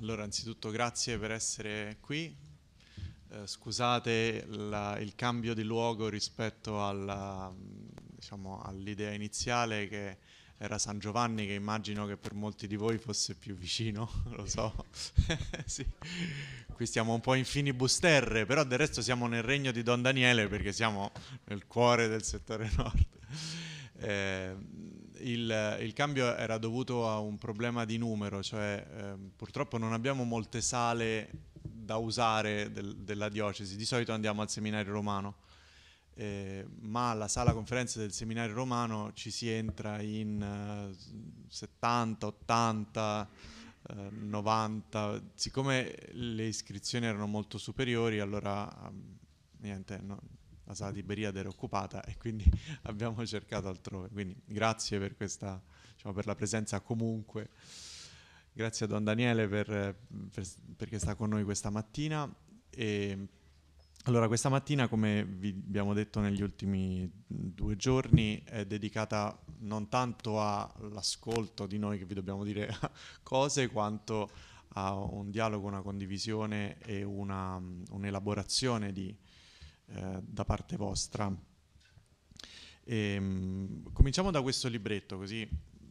Allora, anzitutto grazie per essere qui. Eh, scusate la, il cambio di luogo rispetto diciamo, all'idea diciamo, all iniziale che era San Giovanni, che immagino che per molti di voi fosse più vicino, lo so. sì. Qui stiamo un po' in finibus terre, però del resto siamo nel regno di Don Daniele perché siamo nel cuore del settore nord. Eh, il, il, cambio era dovuto a un problema di numero, cioè eh, purtroppo non abbiamo molte sale da usare del, della diocesi, di solito andiamo al seminario romano, eh, ma la sala conferenze del seminario romano ci si entra in eh, 70, 80, 90, siccome le iscrizioni erano molto superiori, allora ehm, niente, no, la sala di Beriade era occupata e quindi abbiamo cercato altrove. Quindi grazie per, questa, diciamo, per la presenza comunque. Grazie a Don Daniele per, per, perché sta con noi questa mattina. E, allora, questa mattina, come vi abbiamo detto negli ultimi due giorni, è dedicata non tanto all'ascolto di noi che vi dobbiamo dire cose, quanto a un dialogo, una condivisione e una, un'elaborazione di, eh, da parte vostra. E, ehm, cominciamo da questo libretto, così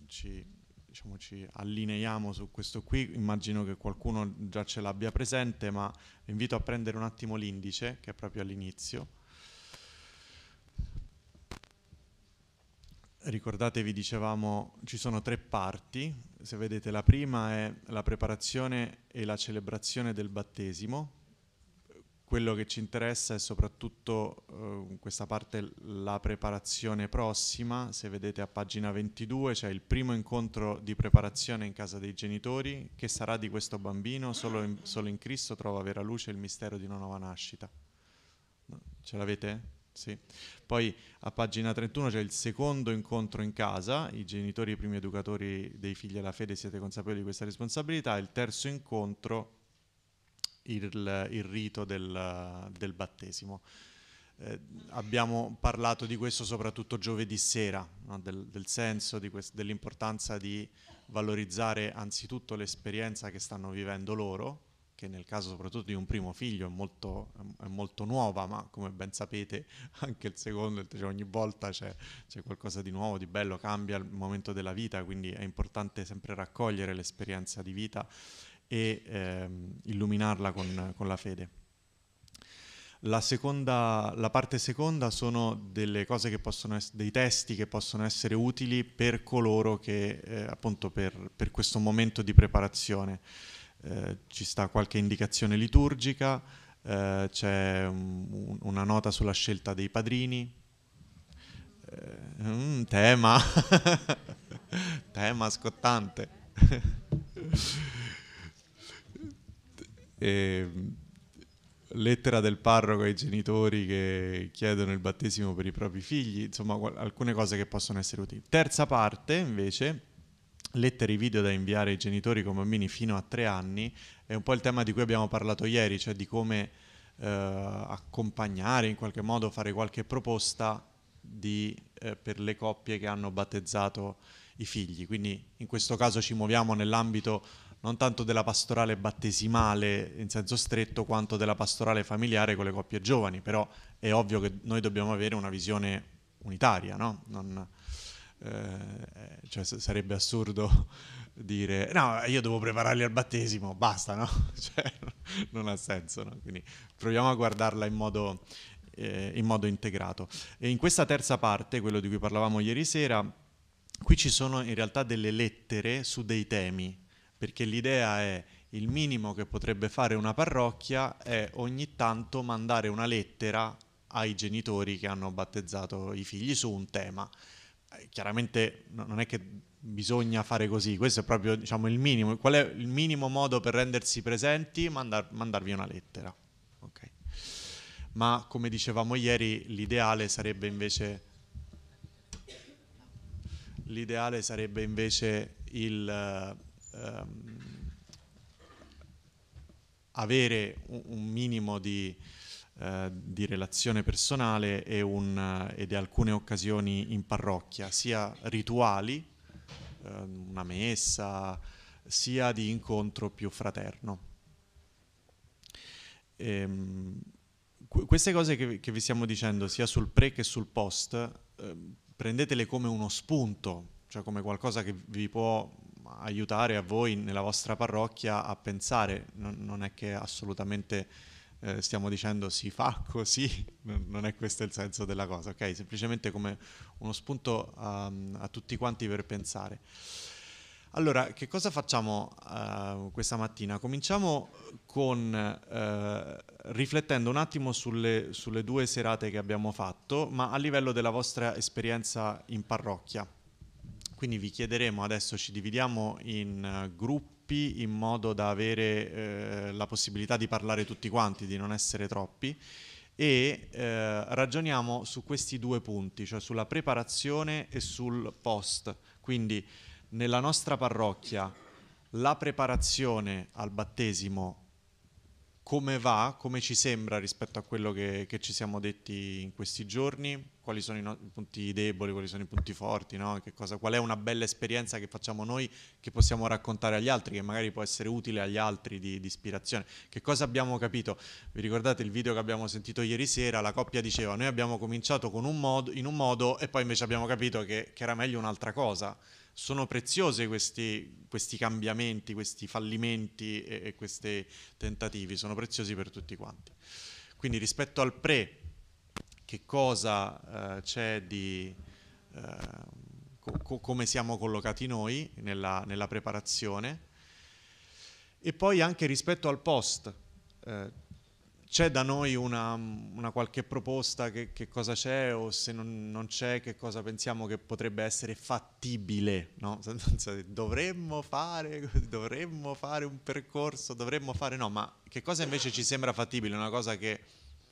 ci, diciamo, ci allineiamo su questo qui. Immagino che qualcuno già ce l'abbia presente, ma vi invito a prendere un attimo l'indice, che è proprio all'inizio. ricordatevi dicevamo ci sono tre parti, se vedete la prima è la preparazione e la celebrazione del battesimo, quello che ci interessa è soprattutto eh, questa parte, la preparazione prossima. Se vedete a pagina 22 c'è il primo incontro di preparazione in casa dei genitori. Che sarà di questo bambino? Solo in, solo in Cristo trova vera luce il mistero di una nuova nascita. Ce l'avete? Sì. Poi a pagina 31 c'è il secondo incontro in casa, i genitori, i primi educatori dei figli alla fede siete consapevoli di questa responsabilità, il terzo incontro il, il rito del, del battesimo. Eh, abbiamo parlato di questo soprattutto giovedì sera, no? del, del, senso, dell'importanza di valorizzare anzitutto l'esperienza che stanno vivendo loro, che nel caso soprattutto di un primo figlio è molto, è molto nuova, ma come ben sapete anche il secondo, cioè ogni volta c'è, qualcosa di nuovo, di bello, cambia il momento della vita, quindi è importante sempre raccogliere l'esperienza di vita e ehm, illuminarla con, con, la fede. La, seconda, la parte seconda sono es- dei testi che possono essere utili per coloro che, eh, appunto, per, per, questo momento di preparazione. Eh, ci sta qualche indicazione liturgica, eh, c'è un, una nota sulla scelta dei padrini, mm, tema, tema scottante. lettera del parroco ai genitori che chiedono il battesimo per i propri figli, insomma alcune cose che possono essere utili. Terza parte invece, lettere e video da inviare ai genitori con bambini fino a tre anni, è un po' il tema di cui abbiamo parlato ieri, cioè di come eh, accompagnare in qualche modo, fare qualche proposta di, eh, per le coppie che hanno battezzato i figli. Quindi in questo caso ci muoviamo nell'ambito non tanto della pastorale battesimale in senso stretto quanto della pastorale familiare con le coppie giovani, però è ovvio che noi dobbiamo avere una visione unitaria, no? non, eh, cioè, sarebbe assurdo dire no, io devo prepararli al battesimo, basta, no? cioè, non ha senso, no? quindi proviamo a guardarla in modo, eh, in modo integrato. E in questa terza parte, quello di cui parlavamo ieri sera, qui ci sono in realtà delle lettere su dei temi perché l'idea è il minimo che potrebbe fare una parrocchia è ogni tanto mandare una lettera ai genitori che hanno battezzato i figli su un tema. Eh, chiaramente non è che bisogna fare così, questo è proprio diciamo, il minimo. Qual è il minimo modo per rendersi presenti? Mandar- mandarvi una lettera. Okay. Ma come dicevamo ieri, l'ideale sarebbe invece l'ideale sarebbe invece il ehm, avere un, un minimo di, eh, di, relazione personale e, un, ed eh, alcune occasioni in parrocchia, sia rituali, eh, una messa, sia di incontro più fraterno. Ehm, queste cose che, che, vi stiamo dicendo, sia sul pre che sul post, eh, prendetele come uno spunto, cioè come qualcosa che vi può aiutare a voi nella vostra parrocchia a pensare, non, non è che assolutamente eh, stiamo dicendo si fa così, non è questo il senso della cosa, ok? Semplicemente come uno spunto um, a tutti quanti per pensare. Allora, che cosa facciamo uh, questa mattina? Cominciamo con uh, riflettendo un attimo sulle, sulle due serate che abbiamo fatto, ma a livello della vostra esperienza in parrocchia. Quindi vi chiederemo adesso ci dividiamo in eh, gruppi in modo da avere eh, la possibilità di parlare tutti quanti, di non essere troppi e eh, ragioniamo su questi due punti, cioè sulla preparazione e sul post. Quindi nella nostra parrocchia la preparazione al battesimo come va, come ci sembra rispetto a quello che, che ci siamo detti in questi giorni, quali sono i, no i punti deboli, quali sono i punti forti, no? cosa, qual è una bella esperienza che facciamo noi che possiamo raccontare agli altri, che magari può essere utile agli altri di, di ispirazione. Che cosa abbiamo capito? Vi ricordate il video che abbiamo sentito ieri sera? La coppia diceva noi abbiamo cominciato un modo, in un modo e poi invece abbiamo capito che, che era meglio un'altra cosa sono preziose questi, questi, cambiamenti, questi fallimenti e, e questi tentativi, sono preziosi per tutti quanti. Quindi rispetto al pre che cosa eh, c'è di... Eh, co come siamo collocati noi nella, nella, preparazione e poi anche rispetto al post. Eh, c'è da noi una, una qualche proposta che, che cosa c'è o se non, non c'è che cosa pensiamo che potrebbe essere fattibile? No? Dovremmo, fare, dovremmo fare un percorso, dovremmo fare no, ma che cosa invece ci sembra fattibile? Una cosa che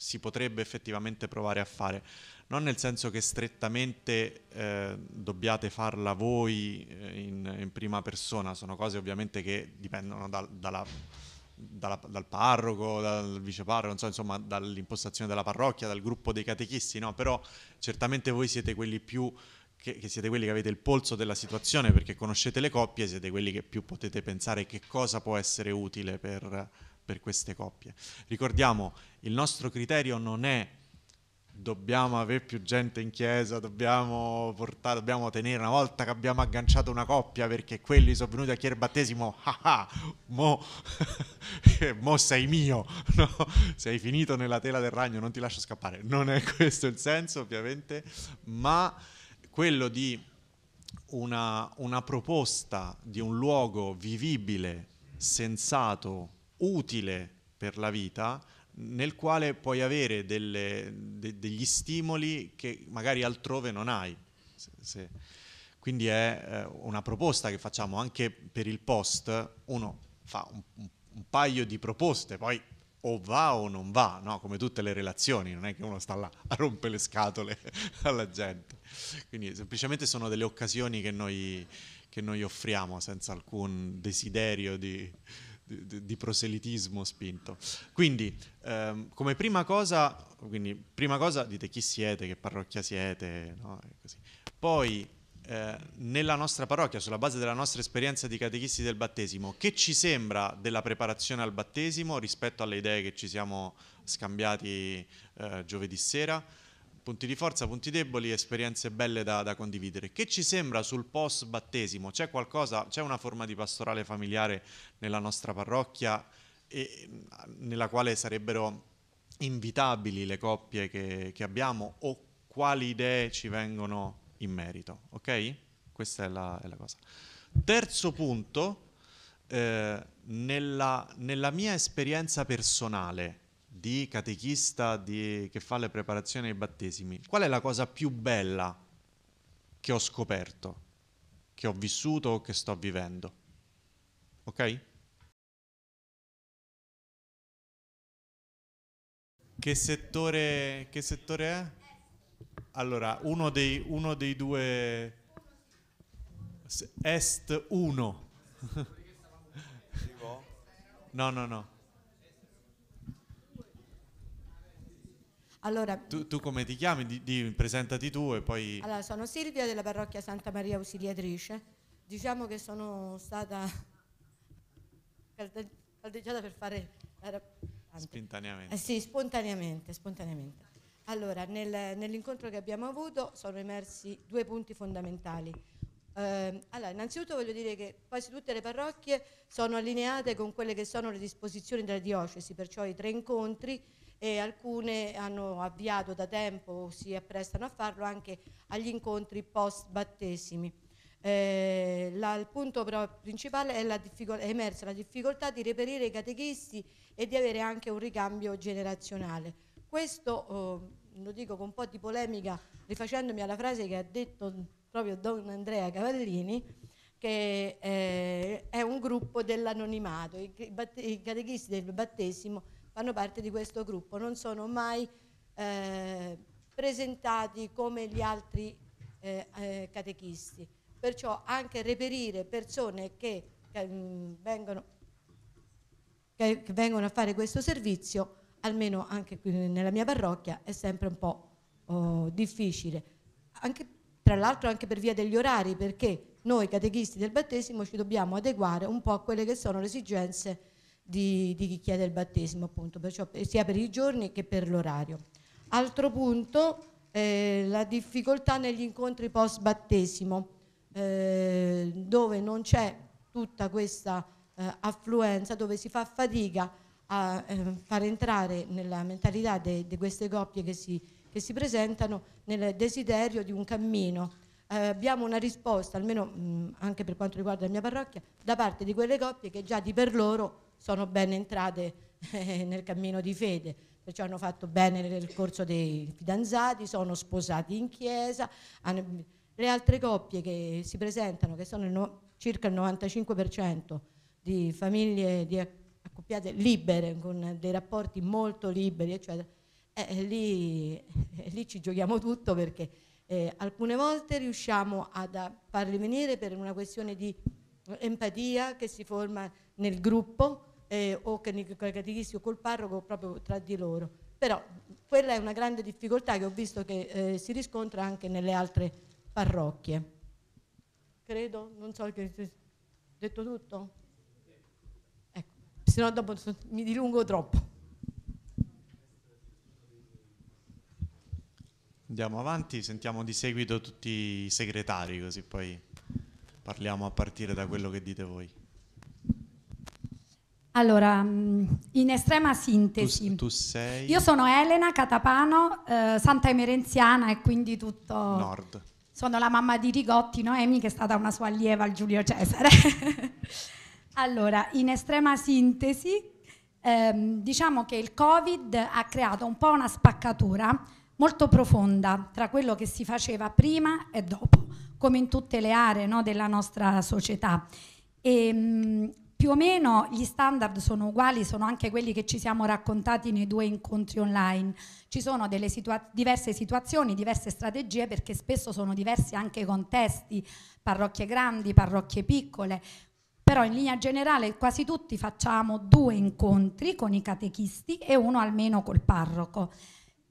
si potrebbe effettivamente provare a fare, non nel senso che strettamente eh, dobbiate farla voi eh, in, in, prima persona, sono cose ovviamente che dipendono dal, dalla, dalla, dal parroco, dal viceparroco, so, insomma dall'impostazione della parrocchia, dal gruppo dei catechisti, no? però certamente voi siete quelli più che, siete quelli che avete il polso della situazione perché conoscete le coppie, siete quelli che più potete pensare che cosa può essere utile per per queste coppie. Ricordiamo, il nostro criterio non è dobbiamo avere più gente in chiesa, dobbiamo, portare, dobbiamo tenere una volta che abbiamo agganciato una coppia perché quelli sono venuti a chiedere il battesimo, ah ah, mo, mo sei mio, no? sei finito nella tela del ragno, non ti lascio scappare. Non è questo il senso ovviamente, ma quello di una, una proposta di un luogo vivibile, sensato, utile per la vita nel quale puoi avere delle, de, degli stimoli che magari altrove non hai. Se, se. Quindi è eh, una proposta che facciamo anche per il post, uno fa un, un, un paio di proposte, poi o va o non va, no? come tutte le relazioni, non è che uno sta là a rompere le scatole alla gente. Quindi semplicemente sono delle occasioni che noi, che noi offriamo senza alcun desiderio di, di, proselitismo spinto. Quindi, ehm, come prima cosa, quindi, prima cosa dite chi siete, che parrocchia siete, no? Poi, eh, nella nostra parrocchia, sulla base della nostra esperienza di catechisti del battesimo, che ci sembra della preparazione al battesimo rispetto alle idee che ci siamo scambiati eh, giovedì sera? punti di forza, punti deboli, esperienze belle da, da condividere. Che ci sembra sul post battesimo? C'è qualcosa, c'è una forma di pastorale familiare nella nostra parrocchia e, nella quale sarebbero invitabili le coppie che, che abbiamo o quali idee ci vengono in merito, ok? Questa è la, è la cosa. Terzo punto, eh, nella, nella mia esperienza personale, di catechista di, che fa le preparazioni ai battesimi, qual è la cosa più bella che ho scoperto, che ho vissuto o che sto vivendo? Ok? Che settore, che settore è? Allora, uno dei, uno dei due... Est 1. No, no, no. Allora, tu, tu, come ti chiami? Di, di, presentati tu e poi... Allora, sono Silvia della parrocchia Santa Maria Ausiliatrice. Diciamo che sono stata caldeggiata per fare... Spontaneamente. Eh sì, spontaneamente, spontaneamente. Allora, nel, nell'incontro che abbiamo avuto sono emersi due punti fondamentali. Eh, allora, innanzitutto voglio dire che quasi tutte le parrocchie sono allineate con quelle che sono le disposizioni della diocesi, perciò i tre incontri e alcune hanno avviato da tempo, si apprestano a farlo anche agli incontri post battesimi. Eh, la, il punto però principale è, la è emersa la difficoltà di reperire i catechisti e di avere anche un ricambio generazionale. Questo eh, lo dico con un po' di polemica rifacendomi alla frase che ha detto proprio Don Andrea Cavallini, che eh, è un gruppo dell'anonimato, i, i, i, del battesimo fanno parte di questo gruppo, non sono mai eh, presentati come gli altri eh, eh catechisti. Perciò anche reperire persone che, che, mh, mm, vengono, che, che vengono a fare questo servizio, almeno anche qui nella mia parrocchia, è sempre un po' oh, difficile. Anche, tra l'altro anche per via degli orari, perché noi catechisti del battesimo ci dobbiamo adeguare un po' a quelle che sono le esigenze di, di chi chiede il battesimo, appunto, perciò, sia per i giorni che per l'orario. Altro punto, eh, la difficoltà negli incontri post battesimo, eh, dove non c'è tutta questa eh, affluenza, dove si fa fatica a eh, far entrare nella mentalità di queste coppie che si, che si, presentano nel desiderio di un cammino. Eh, abbiamo una risposta, almeno mh, mm, anche per quanto riguarda la mia parrocchia, da parte di quelle coppie che già di per loro sono ben entrate eh, nel cammino di fede, perciò hanno fatto bene nel corso dei fidanzati, sono sposati in chiesa. Hanno, le altre coppie che si presentano, che sono il no, circa il 95% di famiglie di accoppiate libere, con dei rapporti molto liberi, eccetera, eh, eh, lì, eh, lì, ci giochiamo tutto perché eh, alcune volte riusciamo ad a farli venire per una questione di eh, empatia che si forma nel gruppo, eh, o che, i catechisi o col parroco proprio tra di loro. Però quella è una grande difficoltà che ho visto che eh, si riscontra anche nelle altre parrocchie. Credo, non so che ho detto tutto. Ecco, se no dopo mi dilungo troppo. Andiamo avanti, sentiamo di seguito tutti i segretari così poi parliamo a partire da quello che dite voi. Allora, mm, in estrema sintesi, tu, tu sei... io sono Elena Catapano, eh, Santa Emerenziana e quindi tutto... Nord. Sono la mamma di Rigotti Noemi che è stata una sua allieva al Giulio Cesare. allora, in estrema sintesi, ehm, diciamo che il Covid ha creato un po' una spaccatura molto profonda tra quello che si faceva prima e dopo, come in tutte le aree no, della nostra società. E, ehm, più o meno gli standard sono uguali, sono anche quelli che ci siamo raccontati nei due incontri online. Ci sono delle situa diverse situazioni, diverse strategie perché spesso sono diversi anche i contesti, parrocchie grandi, parrocchie piccole. Però in linea generale quasi tutti facciamo due incontri con i catechisti e uno almeno col parroco.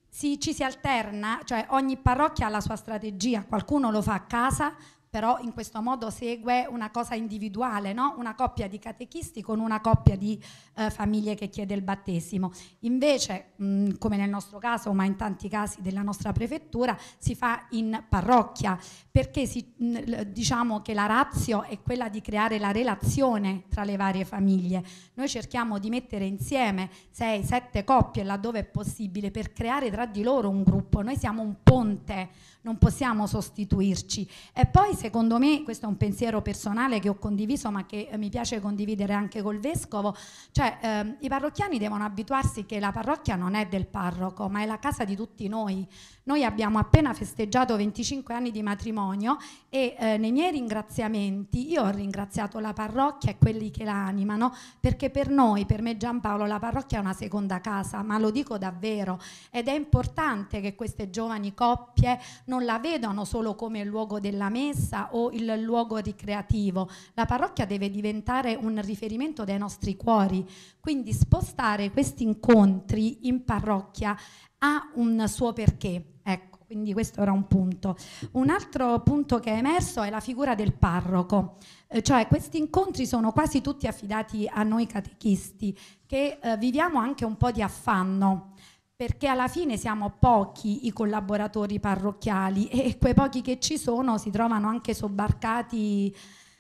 Si, ci si alterna, cioè ogni parrocchia ha la sua strategia, qualcuno lo fa a casa, però in questo modo segue una cosa individuale, no? una coppia di catechisti con una coppia di eh, famiglie che chiede il battesimo. Invece, mh, mm, come nel nostro caso, ma in tanti casi della nostra prefettura, si fa in parrocchia, perché si, mh, mm, diciamo che la razio è quella di creare la relazione tra le varie famiglie. Noi cerchiamo di mettere insieme sei, sette coppie laddove è possibile per creare tra di loro un gruppo. Noi siamo un ponte non possiamo sostituirci. E poi secondo me, questo è un pensiero personale che ho condiviso ma che eh, mi piace condividere anche col Vescovo, cioè ehm, i parrocchiani devono abituarsi che la parrocchia non è del parroco ma è la casa di tutti noi, noi abbiamo appena festeggiato 25 anni di matrimonio e eh, nei miei ringraziamenti io ho ringraziato la parrocchia e quelli che la animano perché per noi, per me Giampaolo, la parrocchia è una seconda casa, ma lo dico davvero ed è importante che queste giovani coppie non la vedano solo come il luogo della messa o il luogo ricreativo. La parrocchia deve diventare un riferimento dei nostri cuori, quindi spostare questi incontri in parrocchia ha un suo perché Ecco, quindi questo era un punto. Un altro punto che è emerso è la figura del parroco, eh, cioè questi incontri sono quasi tutti affidati a noi catechisti che eh, viviamo anche un po' di affanno perché alla fine siamo pochi i collaboratori parrocchiali e quei pochi che ci sono si trovano anche sobbarcati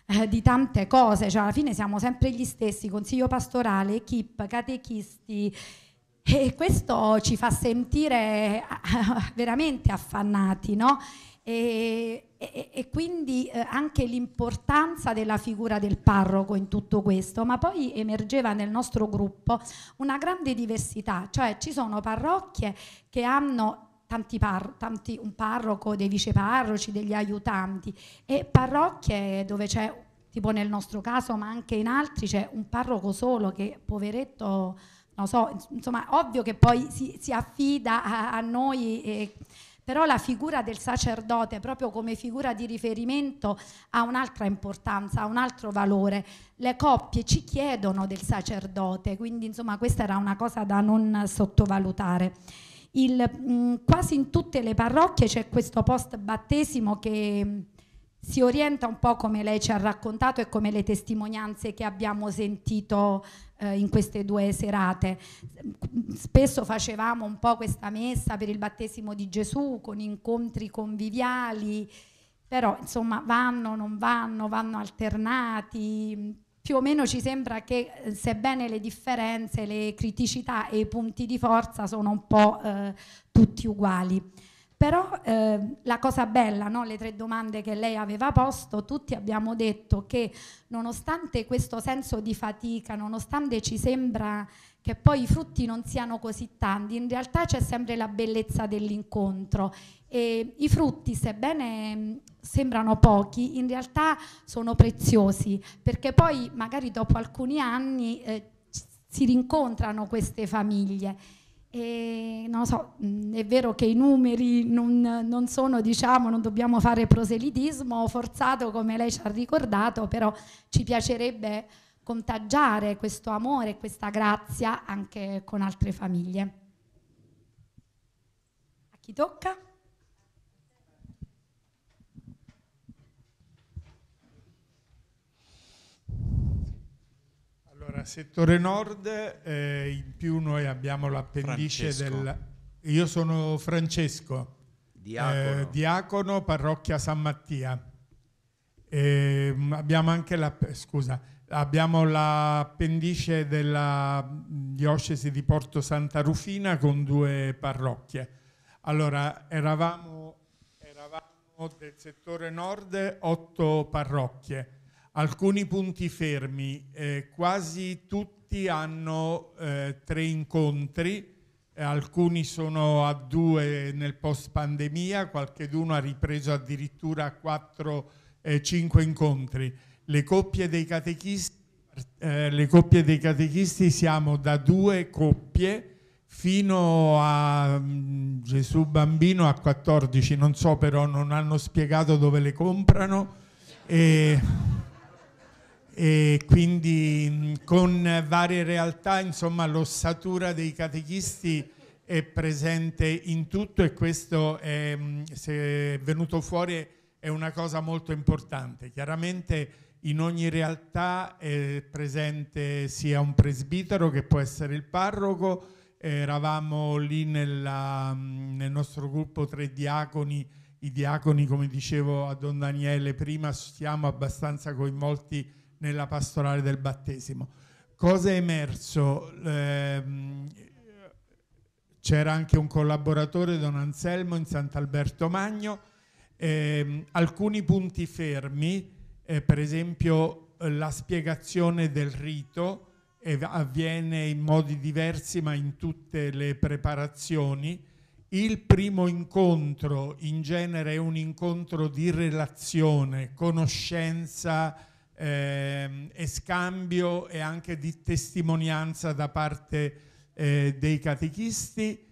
eh, di tante cose, cioè alla fine siamo sempre gli stessi, consiglio pastorale, equip, catechisti e questo ci fa sentire veramente affannati, no? E, e, e, quindi eh, anche l'importanza della figura del parroco in tutto questo, ma poi emergeva nel nostro gruppo una grande diversità, cioè ci sono parrocchie che hanno tanti par- tanti, un parroco, dei viceparroci, degli aiutanti e parrocchie dove c'è, tipo nel nostro caso, ma anche in altri, c'è un parroco solo che poveretto non so, insomma, ovvio che poi si, si affida a, a noi. Eh, però la figura del sacerdote proprio come figura di riferimento ha un'altra importanza, ha un altro valore. Le coppie ci chiedono del sacerdote, quindi insomma questa era una cosa da non sottovalutare. Il, mh, quasi in tutte le parrocchie c'è questo post battesimo che si orienta un po' come lei ci ha raccontato e come le testimonianze che abbiamo sentito eh, in queste due serate. Spesso facevamo un po' questa messa per il battesimo di Gesù con incontri conviviali, però insomma vanno, non vanno, vanno alternati. Più o meno ci sembra che eh, sebbene le differenze, le criticità e i punti di forza sono un po' eh, tutti uguali. Però eh, la cosa bella, no? le tre domande che lei aveva posto, tutti abbiamo detto che nonostante questo senso di fatica, nonostante ci sembra che poi i frutti non siano così tanti, in realtà c'è sempre la bellezza dell'incontro e i frutti, sebbene sembrano pochi, in realtà sono preziosi, perché poi magari dopo alcuni anni eh, si rincontrano queste famiglie e non so, mm, è vero che i numeri non, non, sono, diciamo, non dobbiamo fare proselitismo forzato come lei ci ha ricordato, però ci piacerebbe contagiare questo amore e questa grazia anche con altre famiglie. A chi tocca? Allora, settore nord, eh, in più noi abbiamo l'appendice del... Io sono Francesco, diacono, eh, diacono parrocchia San Mattia. Eh, abbiamo anche la, scusa, abbiamo l'appendice della diocesi di Porto Santa Rufina con due parrocchie. Allora, eravamo, eravamo del settore nord, otto parrocchie alcuni punti fermi, eh, quasi tutti hanno eh, tre incontri, eh, alcuni sono a due nel post pandemia, qualcheduno ha ripreso addirittura quattro, quattro, eh, cinque incontri. Le coppie, eh, le coppie dei catechisti, siamo da due coppie fino a mm, Gesù bambino a 14, non so però, non hanno spiegato dove le comprano. E e quindi con varie realtà insomma l'ossatura dei catechisti è presente in tutto e questo è, se è venuto fuori è una cosa molto importante. Chiaramente in ogni realtà è presente sia un presbitero che può essere il parroco, eravamo lì nella, nel nostro gruppo tre diaconi, i diaconi come dicevo a Don Daniele prima siamo abbastanza coinvolti nella pastorale del battesimo. Cosa è emerso? Ehm, c'era anche un collaboratore, Don Anselmo, in Sant'Alberto Magno, ehm, alcuni punti fermi, eh, per esempio eh, la spiegazione del rito eh, avviene in modi diversi ma in tutte le preparazioni. Il primo incontro in genere è un incontro di relazione, conoscenza, ehm, e scambio e anche di testimonianza da parte eh, dei catechisti.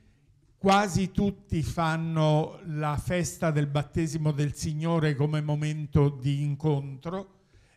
Quasi tutti fanno la festa del battesimo del Signore come momento di incontro.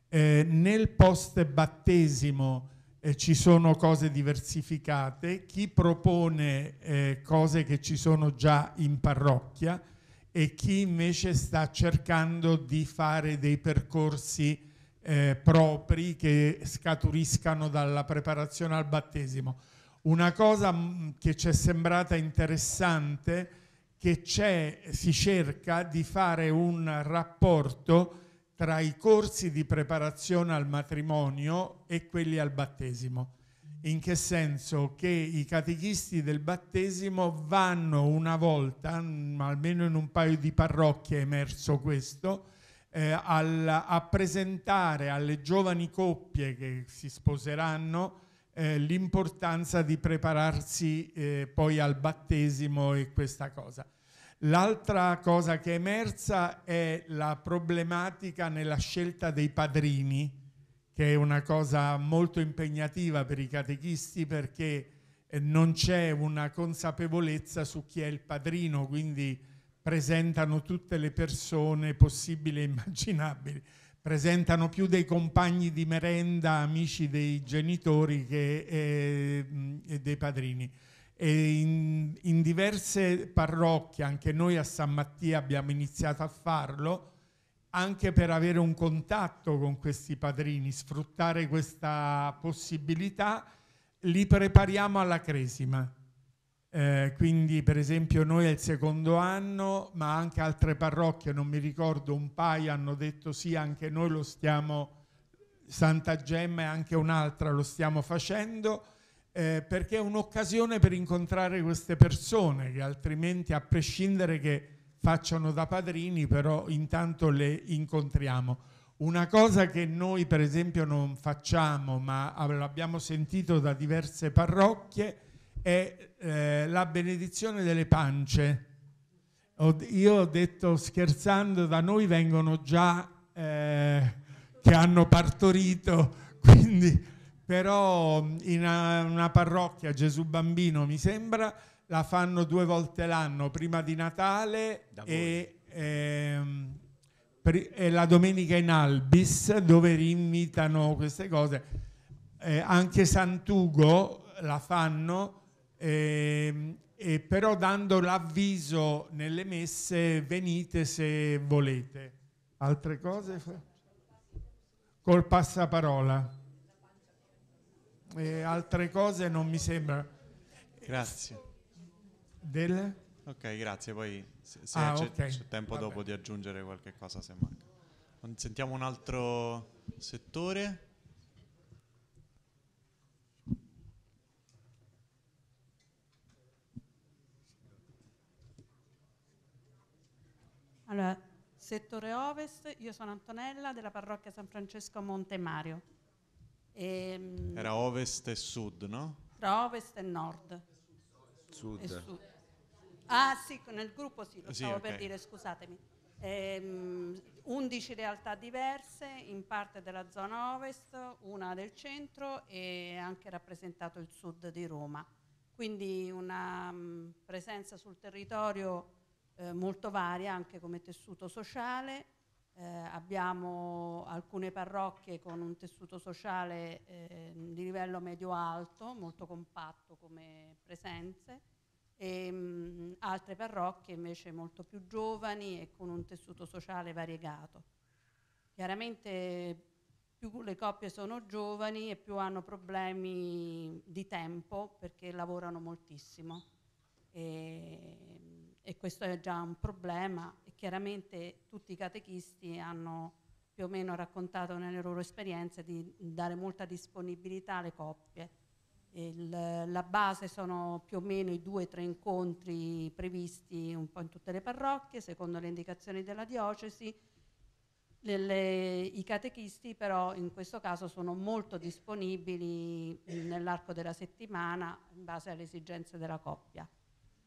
Eh, nel post battesimo eh, ci sono cose diversificate, chi propone eh, cose che ci sono già in parrocchia e chi invece sta cercando di fare dei percorsi eh, propri che scaturiscano dalla preparazione al battesimo. Una cosa mm, che ci è sembrata interessante che c'è, si cerca di fare un rapporto tra i corsi di preparazione al matrimonio e quelli al battesimo. In che senso? Che i catechisti del battesimo vanno una volta, mm, almeno in un paio di parrocchie è emerso questo, eh, al, a presentare alle giovani coppie che si sposeranno eh, l'importanza di prepararsi eh, poi al battesimo e questa cosa. L'altra cosa che è emersa è la problematica nella scelta dei padrini, che è una cosa molto impegnativa per i catechisti perché eh, non c'è una consapevolezza su chi è il padrino, quindi presentano tutte le persone possibili e immaginabili, presentano più dei compagni di merenda, amici dei genitori che, eh, e dei padrini. E in, in, diverse parrocchie, anche noi a San Mattia abbiamo iniziato a farlo, anche per avere un contatto con questi padrini, sfruttare questa possibilità, li prepariamo alla cresima eh, quindi per esempio noi è il secondo anno, ma anche altre parrocchie, non mi ricordo, un paio hanno detto sì, anche noi lo stiamo, Santa Gemma e anche un'altra lo stiamo facendo, eh, perché è un'occasione per incontrare queste persone che altrimenti a prescindere che facciano da padrini, però intanto le incontriamo. Una cosa che noi per esempio non facciamo, ma l'abbiamo sentito da diverse parrocchie, è eh, la benedizione delle pance. Io ho detto scherzando, da noi vengono già eh, che hanno partorito, quindi però in una, parrocchia Gesù Bambino mi sembra la fanno due volte l'anno, prima di Natale e, e, ehm, e, la domenica in Albis dove rinvitano queste cose. Eh, anche Santugo la fanno e, ehm, e però dando l'avviso nelle messe venite se volete. Altre cose? Col passaparola. E altre cose non mi sembra. Grazie. Del? Ok, grazie. Poi se, se ah, c'è, okay. c'è, tempo Vabbè. dopo di aggiungere qualche cosa se manca. Sentiamo un altro settore. Allora, settore ovest, io sono Antonella della parrocchia San Francesco a Monte Mario. E, ehm, Era ovest e sud, no? Tra ovest e nord. Sud. E sud. Ah sì, nel gruppo sì, lo sì, stavo okay. per dire, scusatemi. Ehm, 11 realtà diverse, in parte della zona ovest, una del centro e anche rappresentato il sud di Roma. Quindi una mh, mm, presenza sul territorio eh, molto varia anche come tessuto sociale, eh, abbiamo alcune parrocchie con un tessuto sociale eh, di livello medio-alto, molto compatto come presenze, e mh, mm, altre parrocchie invece molto più giovani e con un tessuto sociale variegato. Chiaramente più le coppie sono giovani e più hanno problemi di tempo perché lavorano moltissimo. E, e questo è già un problema e chiaramente tutti i catechisti hanno più o meno raccontato nelle loro esperienze di dare molta disponibilità alle coppie. Il, la base sono più o meno i due o tre incontri previsti un po' in tutte le parrocchie, secondo le indicazioni della diocesi. Delle, I catechisti però in questo caso sono molto disponibili nell'arco della settimana in base alle esigenze della coppia.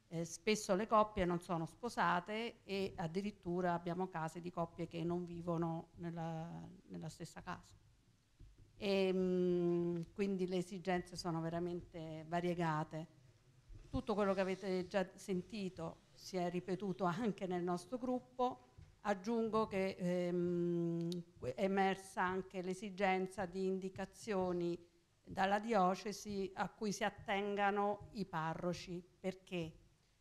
Eh, spesso le coppie non sono sposate e addirittura abbiamo casi di coppie che non vivono nella, nella stessa casa. E, ehm, mh, quindi le esigenze sono veramente variegate. Tutto quello che avete già sentito si è ripetuto anche nel nostro gruppo. Aggiungo che ehm, è emersa anche l'esigenza di indicazioni dalla diocesi a cui si attengano i parroci. Perché?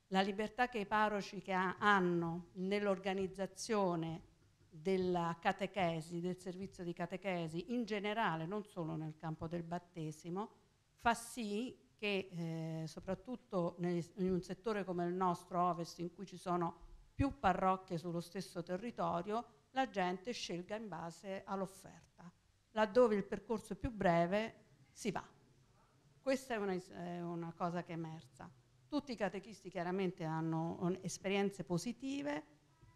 la libertà che i parroci che ha, hanno nell'organizzazione della catechesi, del servizio di catechesi in generale, non solo nel campo del battesimo, fa sì che eh, soprattutto nel, in un settore come il nostro ovest in cui ci sono più parrocchie sullo stesso territorio, la gente scelga in base all'offerta. Laddove il percorso è più breve si va. Questa è una, è una cosa che è emersa. Tutti i catechisti chiaramente hanno eh, esperienze positive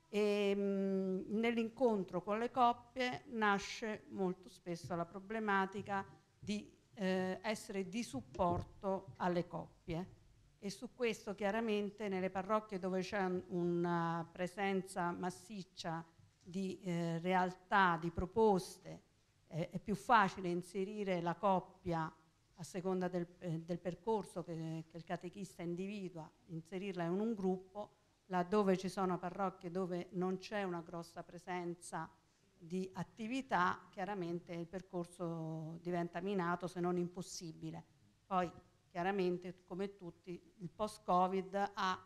e mm, nell'incontro con le coppie nasce molto spesso la problematica di eh, essere di supporto alle coppie e su questo chiaramente nelle parrocchie dove c'è una presenza massiccia di eh, realtà, di proposte, eh, è più facile inserire la coppia a seconda del, eh, del percorso che, che, il catechista individua, inserirla in un gruppo, laddove ci sono parrocchie dove non c'è una grossa presenza di attività, chiaramente il percorso diventa minato se non impossibile. Poi chiaramente come tutti il post-Covid ha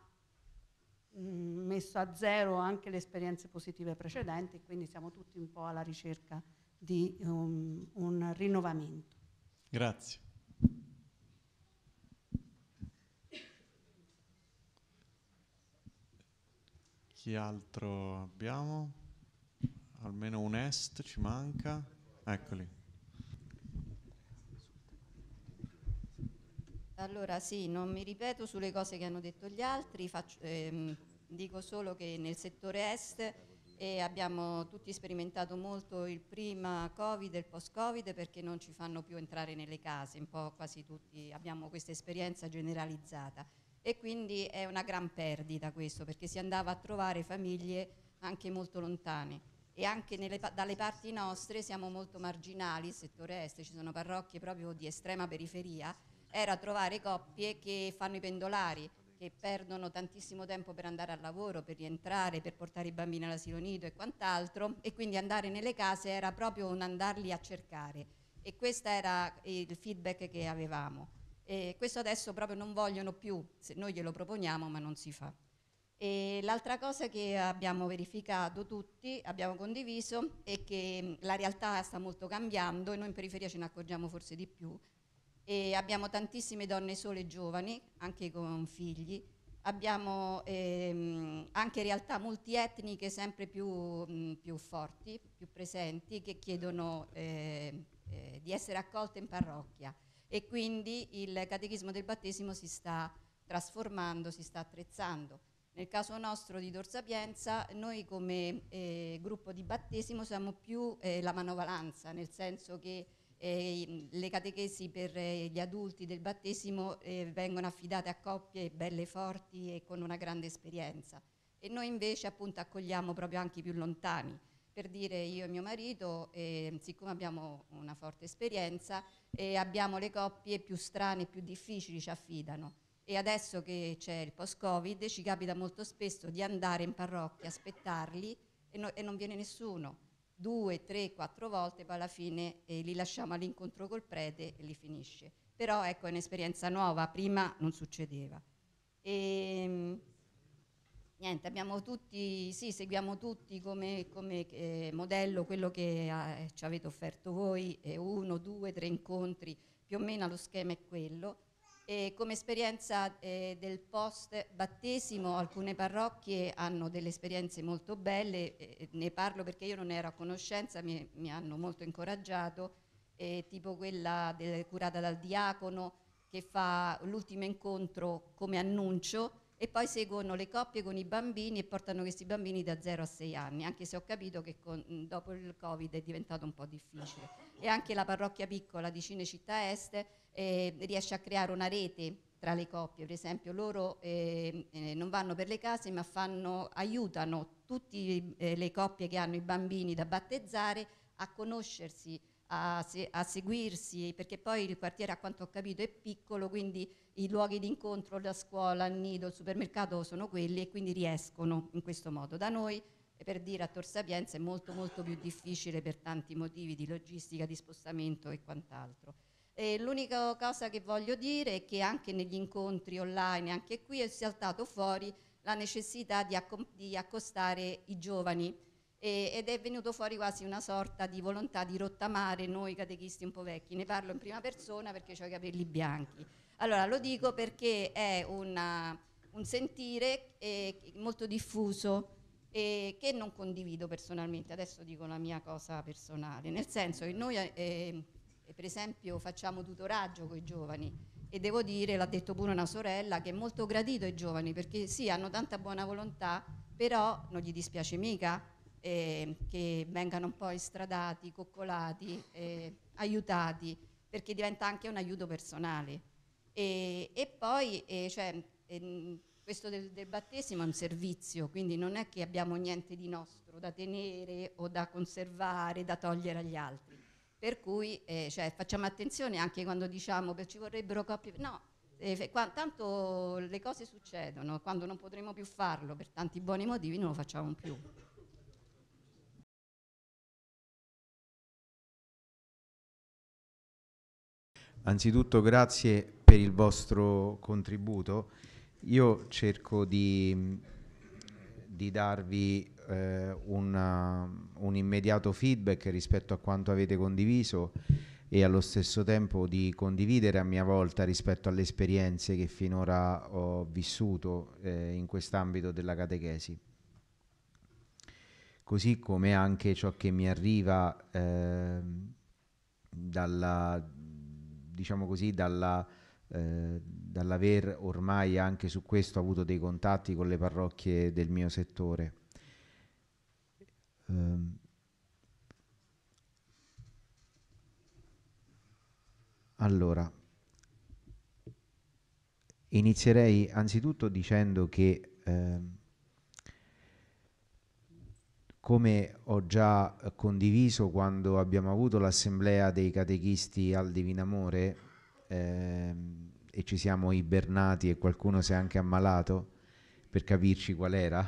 mh, mm, messo a zero anche le esperienze positive precedenti, quindi siamo tutti un po' alla ricerca di um, un rinnovamento. Grazie. Chi altro abbiamo? Almeno un est ci manca. Eccoli. Allora sì, non mi ripeto sulle cose che hanno detto gli altri, faccio, ehm, dico solo che nel settore est e eh, abbiamo tutti sperimentato molto il prima Covid e il post-Covid perché non ci fanno più entrare nelle case, un po' quasi tutti abbiamo questa esperienza generalizzata e quindi è una gran perdita questo perché si andava a trovare famiglie anche molto lontane e anche nelle, dalle parti nostre siamo molto marginali, il settore est, ci sono parrocchie proprio di estrema periferia, era trovare coppie che fanno i pendolari, che perdono tantissimo tempo per andare al lavoro, per rientrare, per portare i bambini all'asilo nido e quant'altro e quindi andare nelle case era proprio un andarli a cercare e questo era il feedback che avevamo. E questo adesso proprio non vogliono più, se noi glielo proponiamo ma non si fa. L'altra cosa che abbiamo verificato tutti, abbiamo condiviso, è che mm, la realtà sta molto cambiando e noi in periferia ce ne accorgiamo forse di più. E abbiamo tantissime donne sole giovani, anche con figli, abbiamo ehm, anche realtà multietniche sempre più, mh, mm, più, forti, più presenti, che chiedono eh, eh, di essere accolte in parrocchia e quindi il catechismo del battesimo si sta trasformando, si sta attrezzando. Nel caso nostro di Dorsapienza, noi come eh, gruppo di battesimo siamo più eh, la manovalanza, nel senso che eh, le catechesi per eh, gli adulti del battesimo eh, vengono affidate a coppie belle forti e con una grande esperienza. E noi invece appunto accogliamo proprio anche i più lontani, per dire io e mio marito, eh, siccome abbiamo una forte esperienza, eh, abbiamo le coppie più strane, più difficili, ci affidano. E adesso che c'è il post-Covid ci capita molto spesso di andare in parrocchia, aspettarli e, no, e non viene nessuno. Due, tre, quattro volte, poi alla fine eh, li lasciamo all'incontro col prete e li finisce. Però ecco, è un'esperienza nuova, prima non succedeva. E, ehm, niente, abbiamo tutti, sì, seguiamo tutti come, come eh, modello quello che ah, eh, ci avete offerto voi, eh, uno, due, tre incontri, più o meno lo schema è quello. E come esperienza eh, del post battesimo alcune parrocchie hanno delle esperienze molto belle, ne parlo perché io non ero a conoscenza, mi, mi hanno molto incoraggiato, tipo quella del, curata dal diacono che fa l'ultimo incontro come annuncio, e poi seguono le coppie con i bambini e portano questi bambini da 0 a 6 anni, anche se ho capito che con, dopo il Covid è diventato un po' difficile. E anche la parrocchia piccola di Cinecittà Est eh, riesce a creare una rete tra le coppie, per esempio loro ehm, eh, non vanno per le case ma fanno, aiutano tutte eh, le coppie che hanno i bambini da battezzare a conoscersi a, se, a, seguirsi, perché poi il quartiere, a quanto ho capito, è piccolo, quindi i luoghi di incontro, la scuola, il nido, il supermercato sono quelli e quindi riescono in questo modo. Da noi, per dire a Tor Sapienza, è molto molto più difficile per tanti motivi di logistica, di spostamento e quant'altro. l'unica cosa che voglio dire è che anche negli incontri online, anche qui, è saltato fuori la necessità di, di accostare i giovani e, ed è venuto fuori quasi una sorta di volontà di rottamare noi catechisti un po' vecchi. Ne parlo in prima persona perché ho i capelli bianchi. Allora lo dico perché è una, un sentire eh, molto diffuso e che non condivido personalmente. Adesso dico la mia cosa personale, nel senso che noi eh, eh per esempio facciamo tutoraggio con i giovani e devo dire, l'ha detto pure una sorella, che è molto gradito ai giovani perché sì, hanno tanta buona volontà, però non gli dispiace mica eh, che vengano poi stradati, coccolati, eh, aiutati, perché diventa anche un aiuto personale. E, e poi eh, cioè, ehm, questo del, del battesimo è un servizio, quindi non è che abbiamo niente di nostro da tenere o da conservare, da togliere agli altri. Per cui eh, cioè, facciamo attenzione anche quando diciamo che ci vorrebbero coppie. No, eh, qua, tanto le cose succedono, quando non potremo più farlo per tanti buoni motivi non lo facciamo più. Anzitutto grazie per il vostro contributo. Io cerco di, di darvi eh, una, un immediato feedback rispetto a quanto avete condiviso e allo stesso tempo di condividere a mia volta rispetto alle esperienze che finora ho vissuto eh, in quest'ambito della catechesi così come anche ciò che mi arriva eh, dalla, diciamo così, dalla, eh, dall'aver ormai anche su questo avuto dei contatti con le parrocchie del mio settore. Um, allora, inizierei anzitutto dicendo che eh, come ho già condiviso quando abbiamo avuto l'assemblea dei catechisti al Divinamore ehm, e ci siamo ibernati e qualcuno si è anche ammalato per capirci qual era,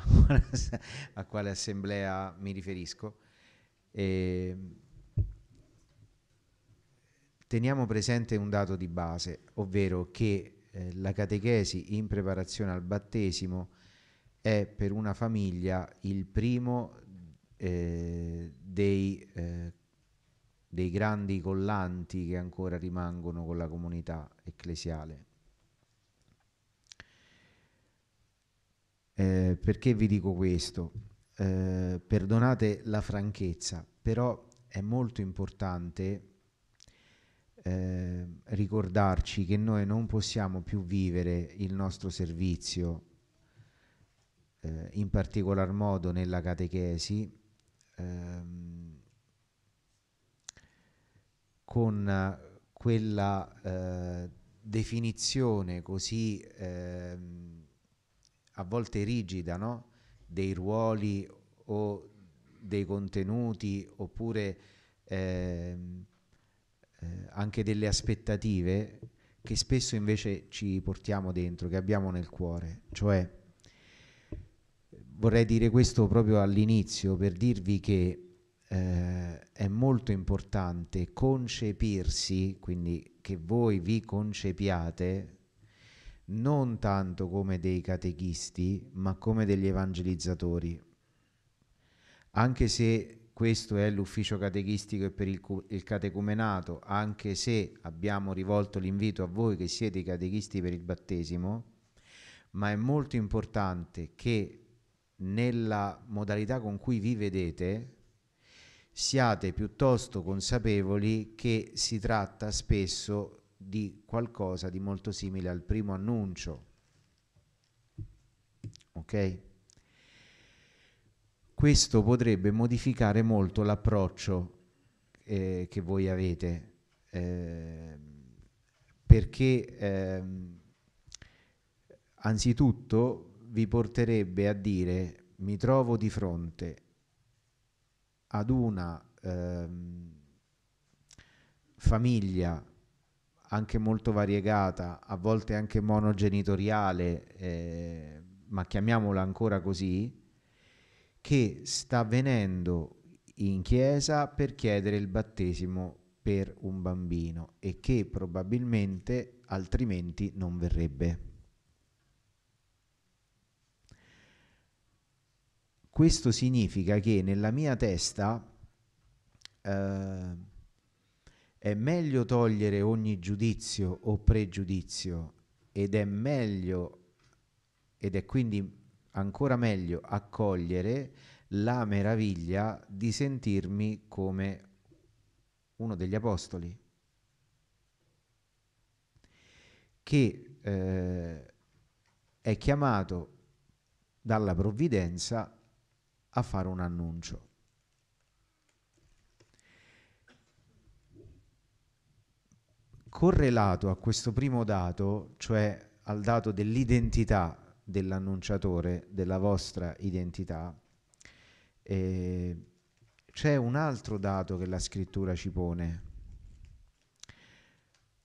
a quale assemblea mi riferisco. E ehm, teniamo presente un dato di base, ovvero che eh, la catechesi in preparazione al battesimo è per una famiglia il primo eh, dei, eh, dei grandi collanti che ancora rimangono con la comunità ecclesiale. Eh, perché vi dico questo? Eh, perdonate la franchezza, però è molto importante eh, ricordarci che noi non possiamo più vivere il nostro servizio, eh, in particolar modo nella catechesi, ehm, con eh, quella eh, definizione così ehm, a volte rigida no? dei ruoli o dei contenuti oppure ehm, eh, anche delle aspettative che spesso invece ci portiamo dentro, che abbiamo nel cuore, cioè vorrei dire questo proprio all'inizio per dirvi che eh, è molto importante concepirsi, quindi che voi vi concepiate non tanto come dei catechisti, ma come degli evangelizzatori. Anche se questo è l'ufficio catechistico e per il, il, catecumenato, anche se abbiamo rivolto l'invito a voi che siete i catechisti per il battesimo, ma è molto importante che nella modalità con cui vi vedete, siate piuttosto consapevoli che si tratta spesso di qualcosa di molto simile al primo annuncio. Ok? Questo potrebbe modificare molto l'approccio eh, che voi avete, eh, perché eh, anzitutto vi porterebbe a dire mi trovo di fronte ad una ehm, famiglia anche molto variegata, a volte anche monogenitoriale, eh, ma chiamiamola ancora così, che sta venendo in chiesa per chiedere il battesimo per un bambino e che probabilmente altrimenti non verrebbe. Questo significa che nella mia testa eh, è meglio togliere ogni giudizio o pregiudizio ed è meglio ed è quindi ancora meglio accogliere la meraviglia di sentirmi come uno degli apostoli che eh, è chiamato dalla provvidenza a fare un annuncio. Correlato a questo primo dato, cioè al dato dell'identità dell'annunciatore, della vostra identità, eh, c'è un altro dato che la scrittura ci pone,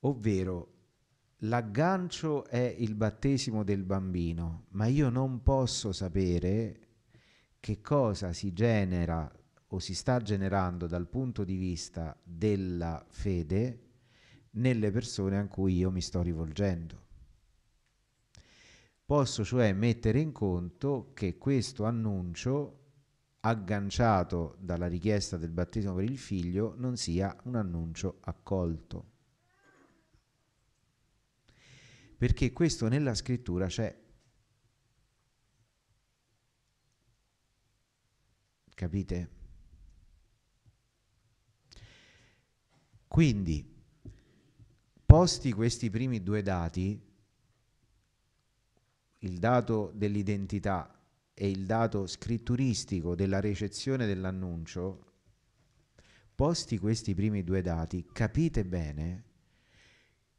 ovvero l'aggancio è il battesimo del bambino, ma io non posso sapere che cosa si genera o si sta generando dal punto di vista della fede nelle persone a cui io mi sto rivolgendo. Posso cioè mettere in conto che questo annuncio, agganciato dalla richiesta del battesimo per il figlio, non sia un annuncio accolto. Perché questo nella scrittura c'è. Capite? Quindi, posti questi primi due dati, il dato dell'identità e il dato scritturistico della recezione dell'annuncio, posti questi primi due dati, capite bene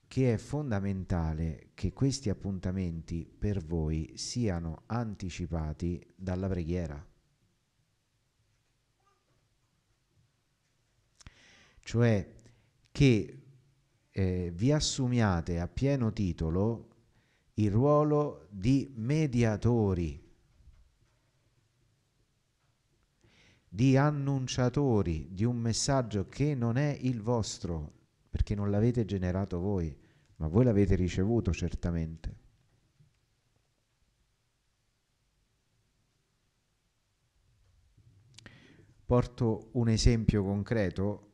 che è fondamentale che questi appuntamenti per voi siano anticipati dalla preghiera. cioè che eh, vi assumiate a pieno titolo il ruolo di mediatori, di annunciatori di un messaggio che non è il vostro, perché non l'avete generato voi, ma voi l'avete ricevuto certamente. Porto un esempio concreto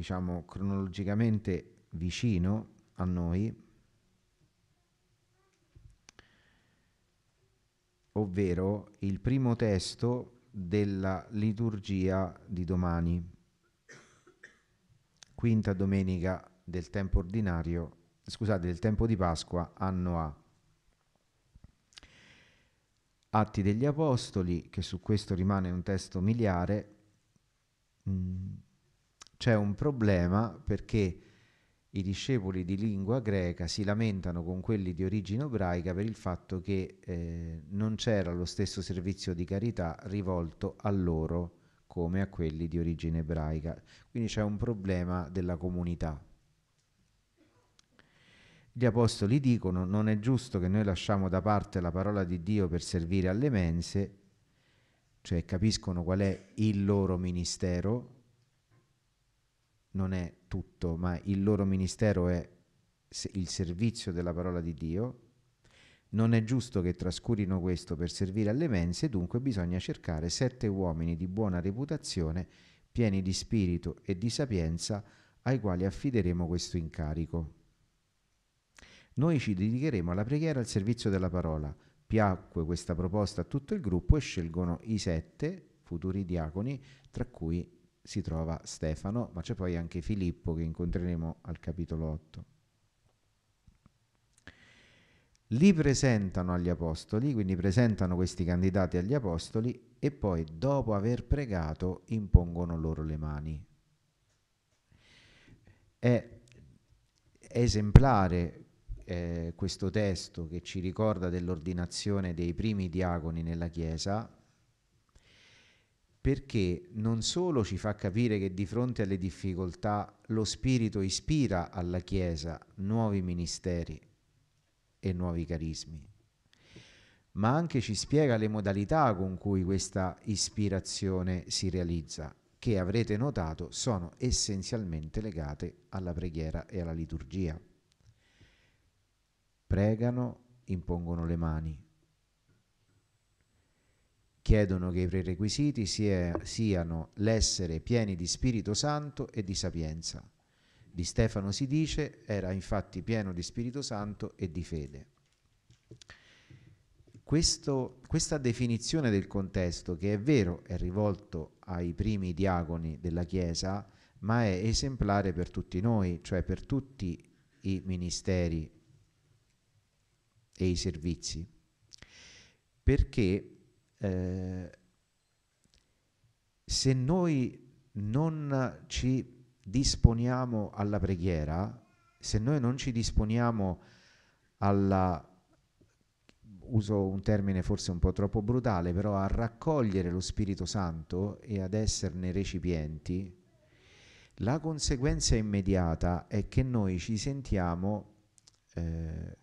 diciamo cronologicamente vicino a noi, ovvero il primo testo della liturgia di domani, quinta domenica del tempo ordinario, scusate, del tempo di Pasqua, anno A. Atti degli Apostoli, che su questo rimane un testo miliare, mh, mm, c'è un problema perché i discepoli di lingua greca si lamentano con quelli di origine ebraica per il fatto che eh, non c'era lo stesso servizio di carità rivolto a loro come a quelli di origine ebraica. Quindi c'è un problema della comunità. Gli apostoli dicono non è giusto che noi lasciamo da parte la parola di Dio per servire alle mense, cioè capiscono qual è il loro ministero, non è tutto, ma il loro ministero è il servizio della parola di Dio. Non è giusto che trascurino questo per servire alle mense, dunque bisogna cercare sette uomini di buona reputazione, pieni di spirito e di sapienza, ai quali affideremo questo incarico. Noi ci dedicheremo alla preghiera e al servizio della parola. Piacque questa proposta a tutto il gruppo e scelgono i sette futuri diaconi, tra cui si trova Stefano, ma c'è poi anche Filippo che incontreremo al capitolo 8. Li presentano agli apostoli, quindi presentano questi candidati agli apostoli e poi dopo aver pregato impongono loro le mani. È esemplare eh, questo testo che ci ricorda dell'ordinazione dei primi diaconi nella Chiesa, perché non solo ci fa capire che di fronte alle difficoltà lo Spirito ispira alla Chiesa nuovi ministeri e nuovi carismi, ma anche ci spiega le modalità con cui questa ispirazione si realizza, che avrete notato sono essenzialmente legate alla preghiera e alla liturgia. Pregano, impongono le mani, chiedono che i prerequisiti sia, siano l'essere pieni di Spirito Santo e di sapienza. Di Stefano si dice era infatti pieno di Spirito Santo e di fede. Questo, questa definizione del contesto, che è vero è rivolto ai primi diagoni della Chiesa, ma è esemplare per tutti noi, cioè per tutti i ministeri e i servizi, perché eh, se noi non ci disponiamo alla preghiera, se noi non ci disponiamo alla uso un termine forse un po' troppo brutale, però a raccogliere lo Spirito Santo e ad esserne recipienti, la conseguenza immediata è che noi ci sentiamo eh,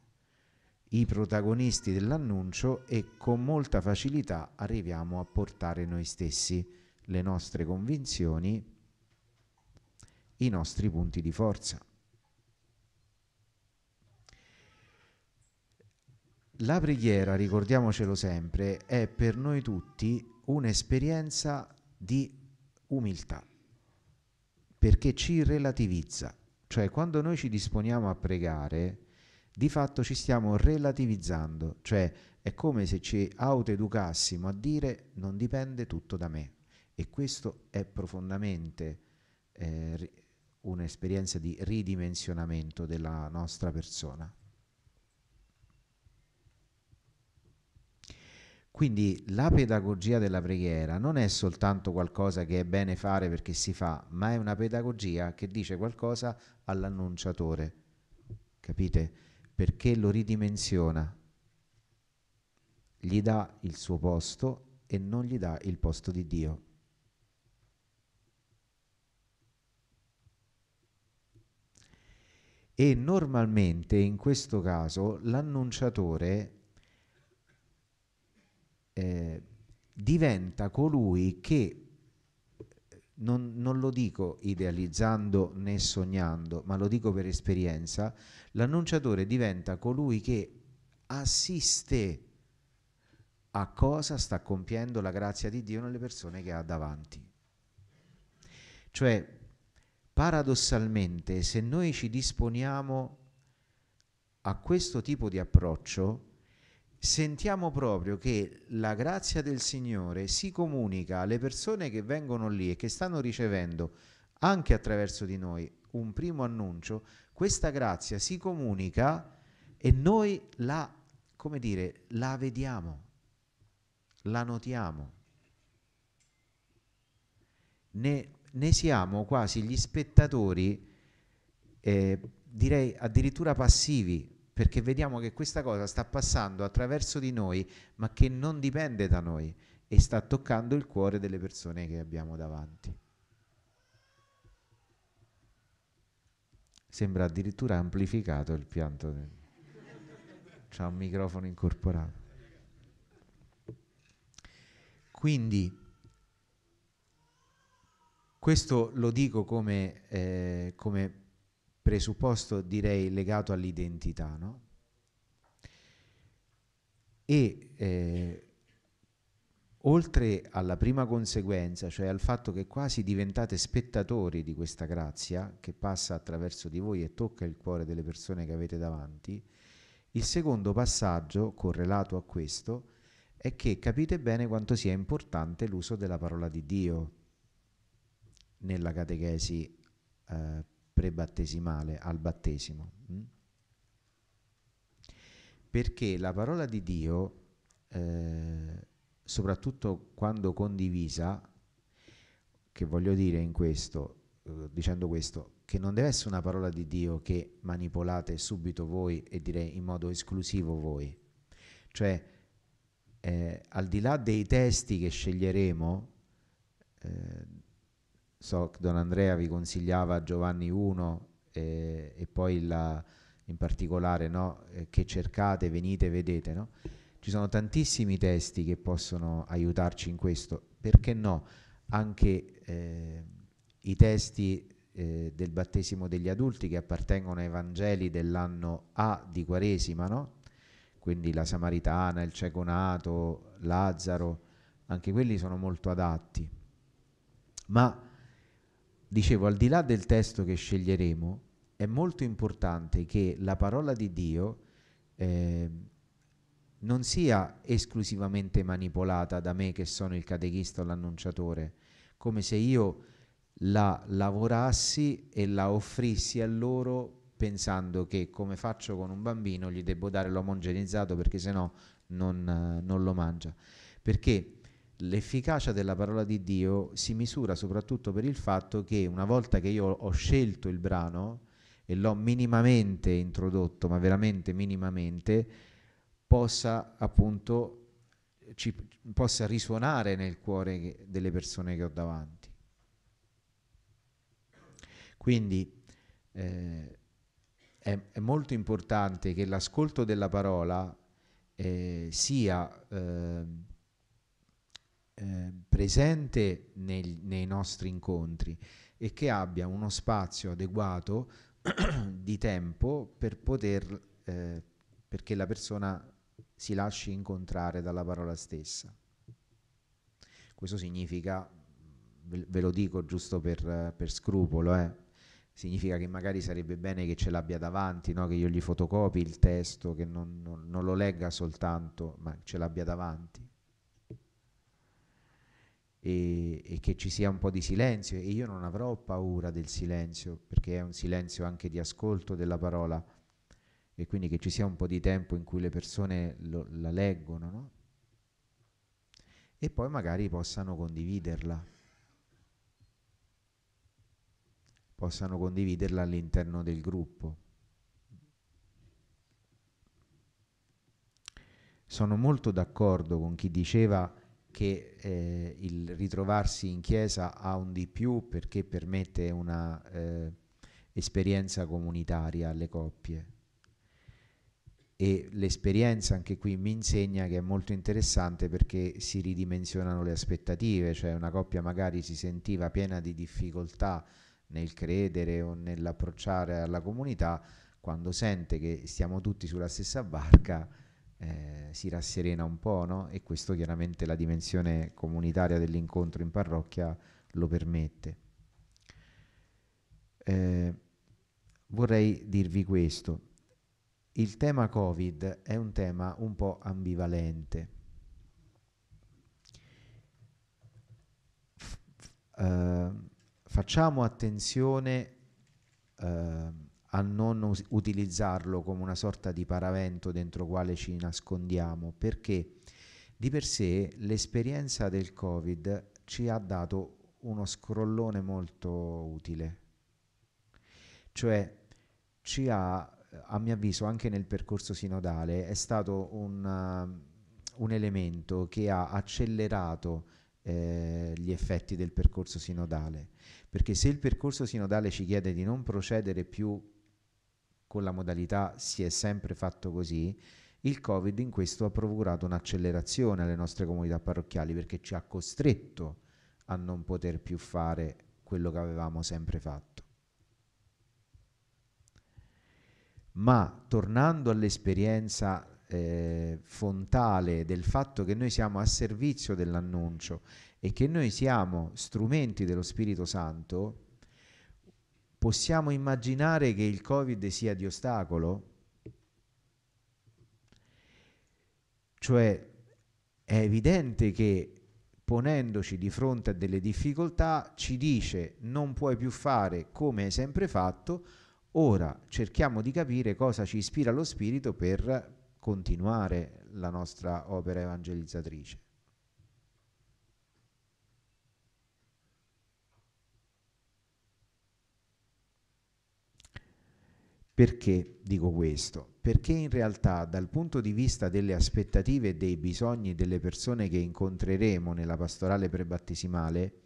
i protagonisti dell'annuncio e con molta facilità arriviamo a portare noi stessi le nostre convinzioni, i nostri punti di forza. La preghiera, ricordiamocelo sempre, è per noi tutti un'esperienza di umiltà, perché ci relativizza, cioè quando noi ci disponiamo a pregare, di fatto ci stiamo relativizzando, cioè è come se ci autoeducassimo a dire non dipende tutto da me e questo è profondamente eh, un'esperienza di ridimensionamento della nostra persona. Quindi la pedagogia della preghiera non è soltanto qualcosa che è bene fare perché si fa, ma è una pedagogia che dice qualcosa all'annunciatore. Capite? perché lo ridimensiona, gli dà il suo posto e non gli dà il posto di Dio. E normalmente in questo caso l'annunciatore eh, diventa colui che non, non, lo dico idealizzando né sognando, ma lo dico per esperienza, l'annunciatore diventa colui che assiste a cosa sta compiendo la grazia di Dio nelle persone che ha davanti. Cioè, paradossalmente, se noi ci disponiamo a questo tipo di approccio, sentiamo proprio che la grazia del Signore si comunica alle persone che vengono lì e che stanno ricevendo anche attraverso di noi un primo annuncio, questa grazia si comunica e noi la, come dire, la vediamo, la notiamo, ne, ne siamo quasi gli spettatori, eh, direi addirittura passivi perché vediamo che questa cosa sta passando attraverso di noi, ma che non dipende da noi e sta toccando il cuore delle persone che abbiamo davanti. Sembra addirittura amplificato il pianto. Del... C'è un microfono incorporato. Quindi questo lo dico come, eh, come presupposto direi legato all'identità, no? E eh, oltre alla prima conseguenza, cioè al fatto che quasi diventate spettatori di questa grazia che passa attraverso di voi e tocca il cuore delle persone che avete davanti, il secondo passaggio correlato a questo è che capite bene quanto sia importante l'uso della parola di Dio nella catechesi eh, prebattesimale al battesimo. Mm? Perché la parola di Dio, eh, soprattutto quando condivisa, che voglio dire in questo, eh, dicendo questo, che non deve essere una parola di Dio che manipolate subito voi e direi in modo esclusivo voi. Cioè, eh, al di là dei testi che sceglieremo, eh, so che Don Andrea vi consigliava Giovanni 1 eh, e poi la, in particolare no, eh, che cercate, venite, vedete. No? Ci sono tantissimi testi che possono aiutarci in questo, perché no? Anche eh, i testi eh, del battesimo degli adulti che appartengono ai Vangeli dell'anno A di Quaresima, no? quindi la Samaritana, il cieco nato, Lazzaro, anche quelli sono molto adatti. Ma dicevo, al di là del testo che sceglieremo, è molto importante che la parola di Dio eh, non sia esclusivamente manipolata da me che sono il catechista o l'annunciatore, come se io la lavorassi e la offrissi a loro pensando che come faccio con un bambino gli devo dare l'omogenizzato perché sennò non, non lo mangia. Perché L'efficacia della parola di Dio si misura soprattutto per il fatto che una volta che io ho scelto il brano e l'ho minimamente introdotto, ma veramente minimamente, possa appunto ci, possa risuonare nel cuore che, delle persone che ho davanti. Quindi eh, è, è, molto importante che l'ascolto della parola eh, sia eh, eh, presente nel, nei nostri incontri e che abbia uno spazio adeguato di tempo per poter, eh, perché la persona si lasci incontrare dalla parola stessa. Questo significa, ve lo dico giusto per, per scrupolo, eh, significa che magari sarebbe bene che ce l'abbia davanti, no? che io gli fotocopi il testo, che non, non, non lo legga soltanto, ma ce l'abbia davanti e, e, che ci sia un po' di silenzio e io non avrò paura del silenzio perché è un silenzio anche di ascolto della parola e quindi che ci sia un po' di tempo in cui le persone lo, la leggono no? e poi magari possano condividerla possano condividerla all'interno del gruppo sono molto d'accordo con chi diceva che eh, il ritrovarsi in chiesa ha un di più perché permette una eh, esperienza comunitaria alle coppie. E l'esperienza anche qui mi insegna che è molto interessante perché si ridimensionano le aspettative, cioè una coppia magari si sentiva piena di difficoltà nel credere o nell'approcciare alla comunità, quando sente che stiamo tutti sulla stessa barca, eh, si rasserena un po', no? E questo chiaramente la dimensione comunitaria dell'incontro in parrocchia lo permette. Eh, vorrei dirvi questo. Il tema Covid è un tema un po' ambivalente. F- eh, facciamo attenzione eh, a non us- utilizzarlo come una sorta di paravento dentro quale ci nascondiamo, perché di per sé l'esperienza del Covid ci ha dato uno scrollone molto utile, cioè ci ha, a mio avviso, anche nel percorso sinodale, è stato un, uh, un elemento che ha accelerato eh, gli effetti del percorso sinodale, perché se il percorso sinodale ci chiede di non procedere più con la modalità si è sempre fatto così, il Covid in questo ha procurato un'accelerazione alle nostre comunità parrocchiali perché ci ha costretto a non poter più fare quello che avevamo sempre fatto. Ma tornando all'esperienza eh, fontale del fatto che noi siamo a servizio dell'annuncio e che noi siamo strumenti dello Spirito Santo, possiamo immaginare che il Covid sia di ostacolo? Cioè è evidente che ponendoci di fronte a delle difficoltà ci dice non puoi più fare come hai sempre fatto, ora cerchiamo di capire cosa ci ispira lo spirito per continuare la nostra opera evangelizzatrice. Perché dico questo? Perché in realtà dal punto di vista delle aspettative e dei bisogni delle persone che incontreremo nella pastorale prebattesimale,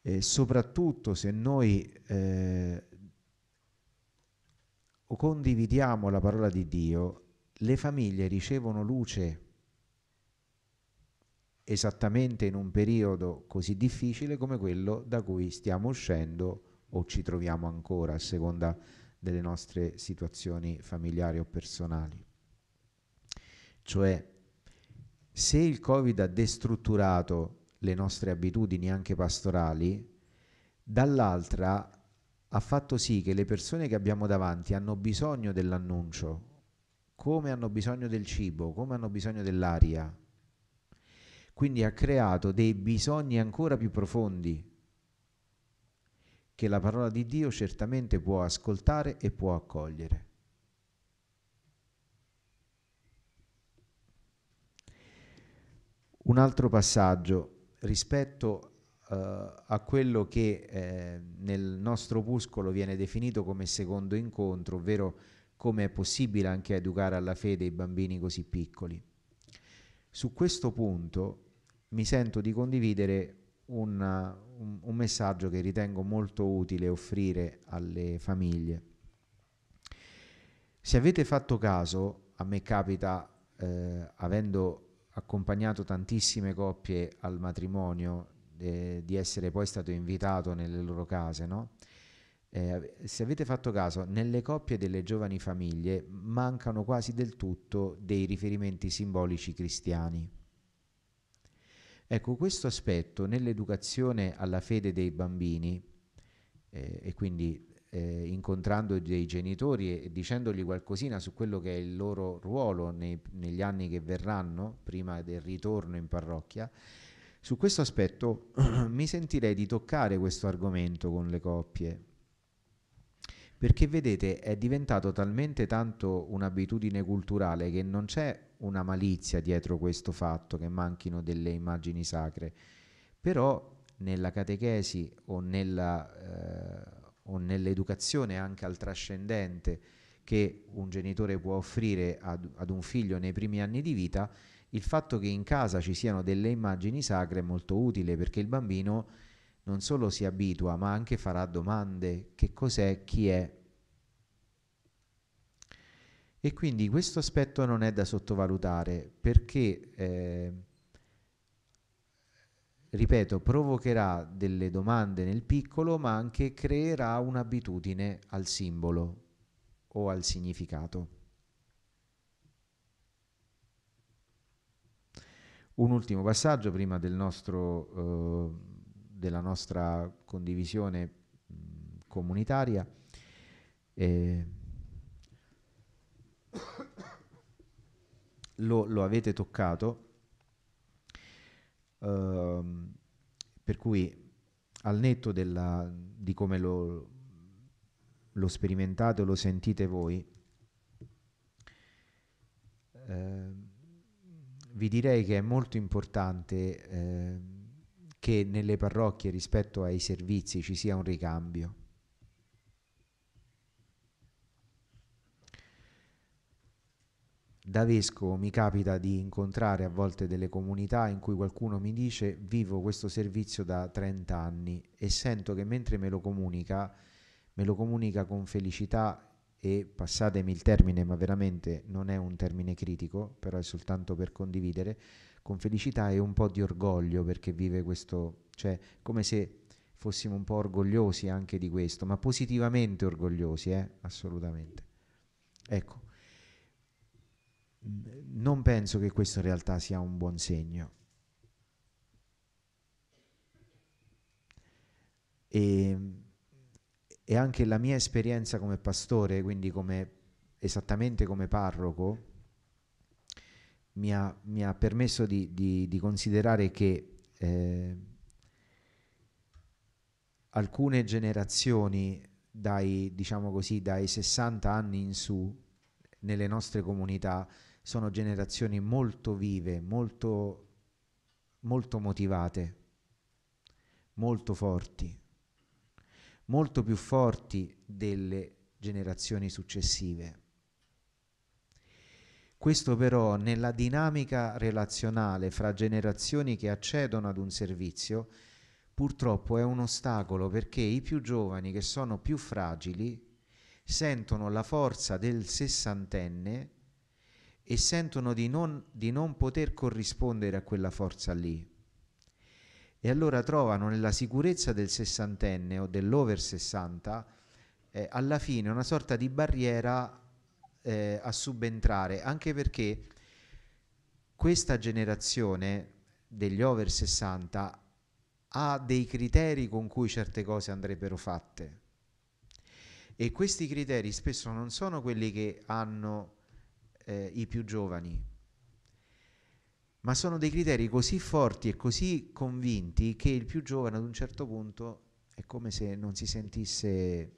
eh, soprattutto se noi eh, condividiamo la parola di Dio, le famiglie ricevono luce esattamente in un periodo così difficile come quello da cui stiamo uscendo o ci troviamo ancora a seconda delle nostre situazioni familiari o personali. Cioè, se il Covid ha destrutturato le nostre abitudini anche pastorali, dall'altra ha fatto sì che le persone che abbiamo davanti hanno bisogno dell'annuncio, come hanno bisogno del cibo, come hanno bisogno dell'aria. Quindi ha creato dei bisogni ancora più profondi che la parola di Dio certamente può ascoltare e può accogliere. Un altro passaggio rispetto eh, a quello che eh, nel nostro opuscolo viene definito come secondo incontro, ovvero come è possibile anche educare alla fede i bambini così piccoli. Su questo punto mi sento di condividere una, un, un messaggio che ritengo molto utile offrire alle famiglie. Se avete fatto caso, a me capita, eh, avendo accompagnato tantissime coppie al matrimonio, eh, di essere poi stato invitato nelle loro case, no? Eh, se avete fatto caso, nelle coppie delle giovani famiglie mancano quasi del tutto dei riferimenti simbolici cristiani. Ecco, questo aspetto nell'educazione alla fede dei bambini eh, e quindi eh, incontrando dei genitori e dicendogli qualcosina su quello che è il loro ruolo nei, negli anni che verranno, prima del ritorno in parrocchia, su questo aspetto mi sentirei di toccare questo argomento con le coppie, perché vedete è diventato talmente tanto un'abitudine culturale che non c'è una malizia dietro questo fatto, che manchino delle immagini sacre, però nella catechesi o, nella, eh, o nell'educazione anche al trascendente che un genitore può offrire ad, ad un figlio nei primi anni di vita, il fatto che in casa ci siano delle immagini sacre è molto utile perché il bambino non solo si abitua ma anche farà domande, che cos'è, chi è, e quindi questo aspetto non è da sottovalutare perché, eh, ripeto, provocherà delle domande nel piccolo ma anche creerà un'abitudine al simbolo o al significato. Un ultimo passaggio prima del nostro, eh, della nostra condivisione mm, comunitaria. Eh, lo, lo avete toccato, uh, per cui al netto della, di come lo, lo sperimentate o lo sentite voi, eh, vi direi che è molto importante eh, che nelle parrocchie rispetto ai servizi ci sia un ricambio. da vescovo mi capita di incontrare a volte delle comunità in cui qualcuno mi dice vivo questo servizio da 30 anni e sento che mentre me lo comunica, me lo comunica con felicità e passatemi il termine, ma veramente non è un termine critico, però è soltanto per condividere, con felicità e un po' di orgoglio perché vive questo, cioè come se fossimo un po' orgogliosi anche di questo, ma positivamente orgogliosi, eh? assolutamente. Ecco non penso che questo in realtà sia un buon segno. E, ehm, e anche la mia esperienza come pastore, quindi come, esattamente come parroco, mi ha, mi ha permesso di, di, di, considerare che eh, alcune generazioni dai, diciamo così, dai 60 anni in su nelle nostre comunità sono generazioni molto vive, molto, molto motivate, molto forti, molto più forti delle generazioni successive. Questo però nella dinamica relazionale fra generazioni che accedono ad un servizio purtroppo è un ostacolo perché i più giovani che sono più fragili sentono la forza del sessantenne e sentono di non, di non poter corrispondere a quella forza lì. E allora trovano nella sicurezza del sessantenne o dell'over 60 eh, alla fine una sorta di barriera eh, a subentrare, anche perché questa generazione degli over 60 ha dei criteri con cui certe cose andrebbero fatte. E questi criteri spesso non sono quelli che hanno eh, i più giovani, ma sono dei criteri così forti e così convinti che il più giovane ad un certo punto è come se non si sentisse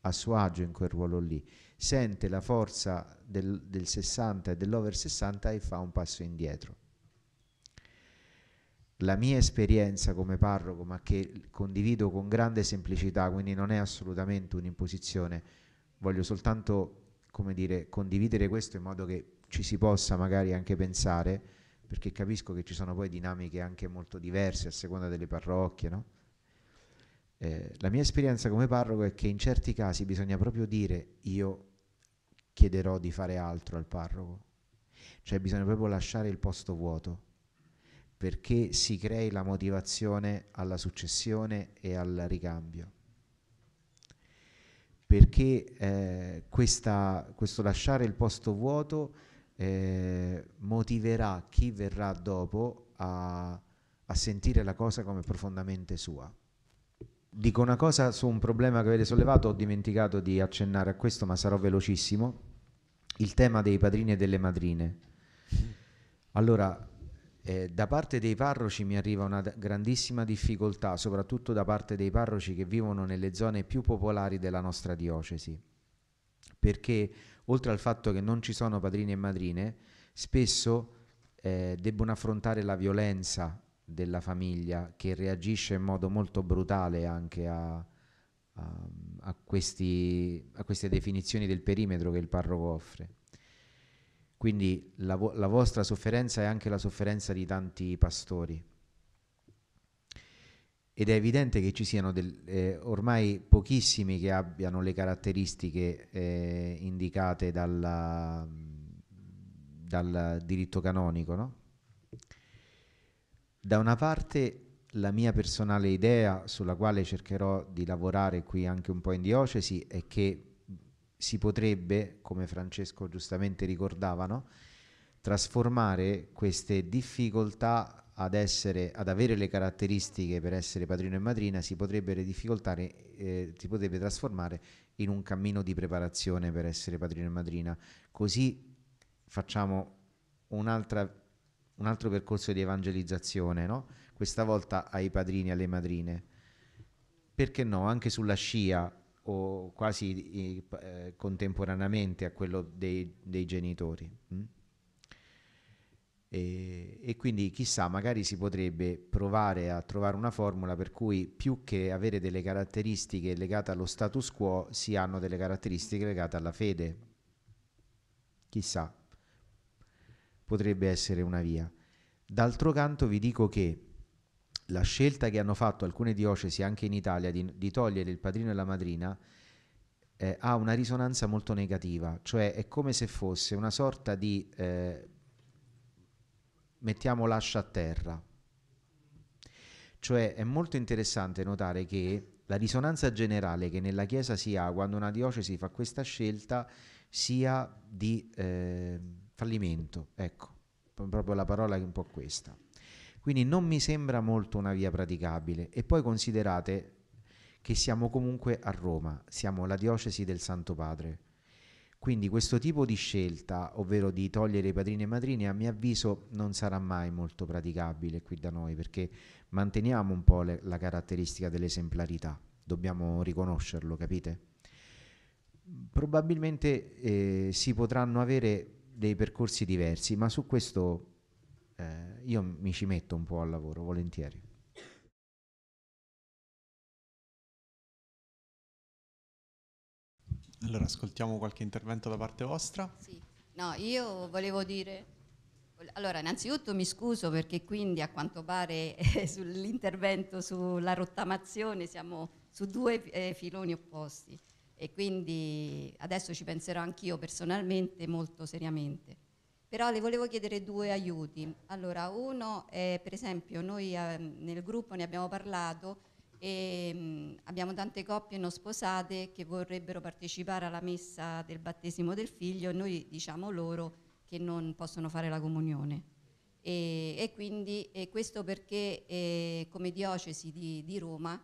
a suo agio in quel ruolo lì, sente la forza del, del 60 e dell'over 60 e fa un passo indietro. La mia esperienza come parroco, ma che condivido con grande semplicità, quindi non è assolutamente un'imposizione, voglio soltanto come dire, condividere questo in modo che ci si possa magari anche pensare, perché capisco che ci sono poi dinamiche anche molto diverse a seconda delle parrocchie, no? eh, la mia esperienza come parroco è che in certi casi bisogna proprio dire io chiederò di fare altro al parroco, cioè bisogna proprio lasciare il posto vuoto perché si crei la motivazione alla successione e al ricambio perché eh, questa, questo lasciare il posto vuoto eh, motiverà chi verrà dopo a, a sentire la cosa come profondamente sua. Dico una cosa su un problema che avete sollevato, ho dimenticato di accennare a questo, ma sarò velocissimo. Il tema dei padrini e delle madrine. Allora, eh, da parte dei parroci mi arriva una grandissima difficoltà, soprattutto da parte dei parroci che vivono nelle zone più popolari della nostra diocesi, perché oltre al fatto che non ci sono padrini e madrine, spesso eh, debbono affrontare la violenza della famiglia che reagisce in modo molto brutale anche a, a, a, questi, a queste definizioni del perimetro che il parroco offre. Quindi la, vo- la vostra sofferenza è anche la sofferenza di tanti pastori. Ed è evidente che ci siano del, eh, ormai pochissimi che abbiano le caratteristiche eh, indicate dalla, dal diritto canonico. No? Da una parte la mia personale idea sulla quale cercherò di lavorare qui anche un po' in diocesi è che si potrebbe, come Francesco giustamente ricordavano, trasformare queste difficoltà ad, essere, ad avere le caratteristiche per essere padrino e madrina si potrebbe, eh, si potrebbe trasformare in un cammino di preparazione per essere padrino e madrina. Così facciamo un altro percorso di evangelizzazione, no? questa volta ai padrini e alle madrine. Perché no? Anche sulla scia o quasi eh, contemporaneamente a quello dei, dei genitori. Mm? E, e, quindi chissà, magari si potrebbe provare a trovare una formula per cui più che avere delle caratteristiche legate allo status quo, si hanno delle caratteristiche legate alla fede. Chissà, potrebbe essere una via. D'altro canto vi dico che la scelta che hanno fatto alcune diocesi anche in Italia di, di togliere il padrino e la madrina eh, ha una risonanza molto negativa, cioè è come se fosse una sorta di eh, mettiamo l'ascia a terra. Cioè è molto interessante notare che la risonanza generale che nella Chiesa si ha quando una diocesi fa questa scelta sia di eh, fallimento, ecco, proprio la parola è un po' questa. Quindi non mi sembra molto una via praticabile. E poi considerate che siamo comunque a Roma, siamo la diocesi del Santo Padre. Quindi questo tipo di scelta, ovvero di togliere i padrini e madrine, a mio avviso non sarà mai molto praticabile qui da noi perché manteniamo un po' le, la caratteristica dell'esemplarità, dobbiamo riconoscerlo, capite? Probabilmente eh, si potranno avere dei percorsi diversi, ma su questo eh, io mi ci metto un po' al lavoro, volentieri. Allora, ascoltiamo qualche intervento da parte vostra. Sì, no, io volevo dire, allora, innanzitutto mi scuso perché quindi a quanto pare eh, sull'intervento sulla rottamazione siamo su due eh, filoni opposti e quindi adesso ci penserò anch'io personalmente molto seriamente però le volevo chiedere due aiuti. Allora, uno è per esempio noi eh, nel gruppo ne abbiamo parlato e mh, mm, abbiamo tante coppie non sposate che vorrebbero partecipare alla messa del battesimo del figlio e noi diciamo loro che non possono fare la comunione. E, e quindi e questo perché eh, come diocesi di, di Roma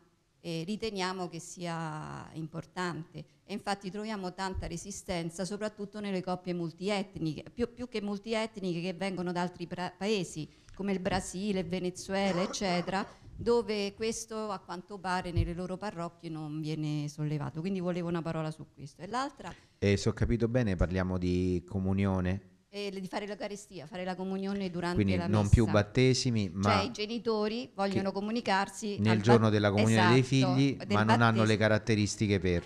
eh, riteniamo che sia importante e infatti troviamo tanta resistenza soprattutto nelle coppie multietniche, più, più che multietniche che vengono da altri paesi come il Brasile, Venezuela eccetera, dove questo a quanto pare nelle loro parrocchie non viene sollevato, quindi volevo una parola su questo. E l'altra... Eh, se ho capito bene parliamo di comunione eh, di fare l'Eucaristia, fare la comunione durante Quindi la messa. non più battesimi, ma... Cioè i genitori vogliono comunicarsi... Nel giorno della comunione esatto, dei figli, ma non hanno le caratteristiche per...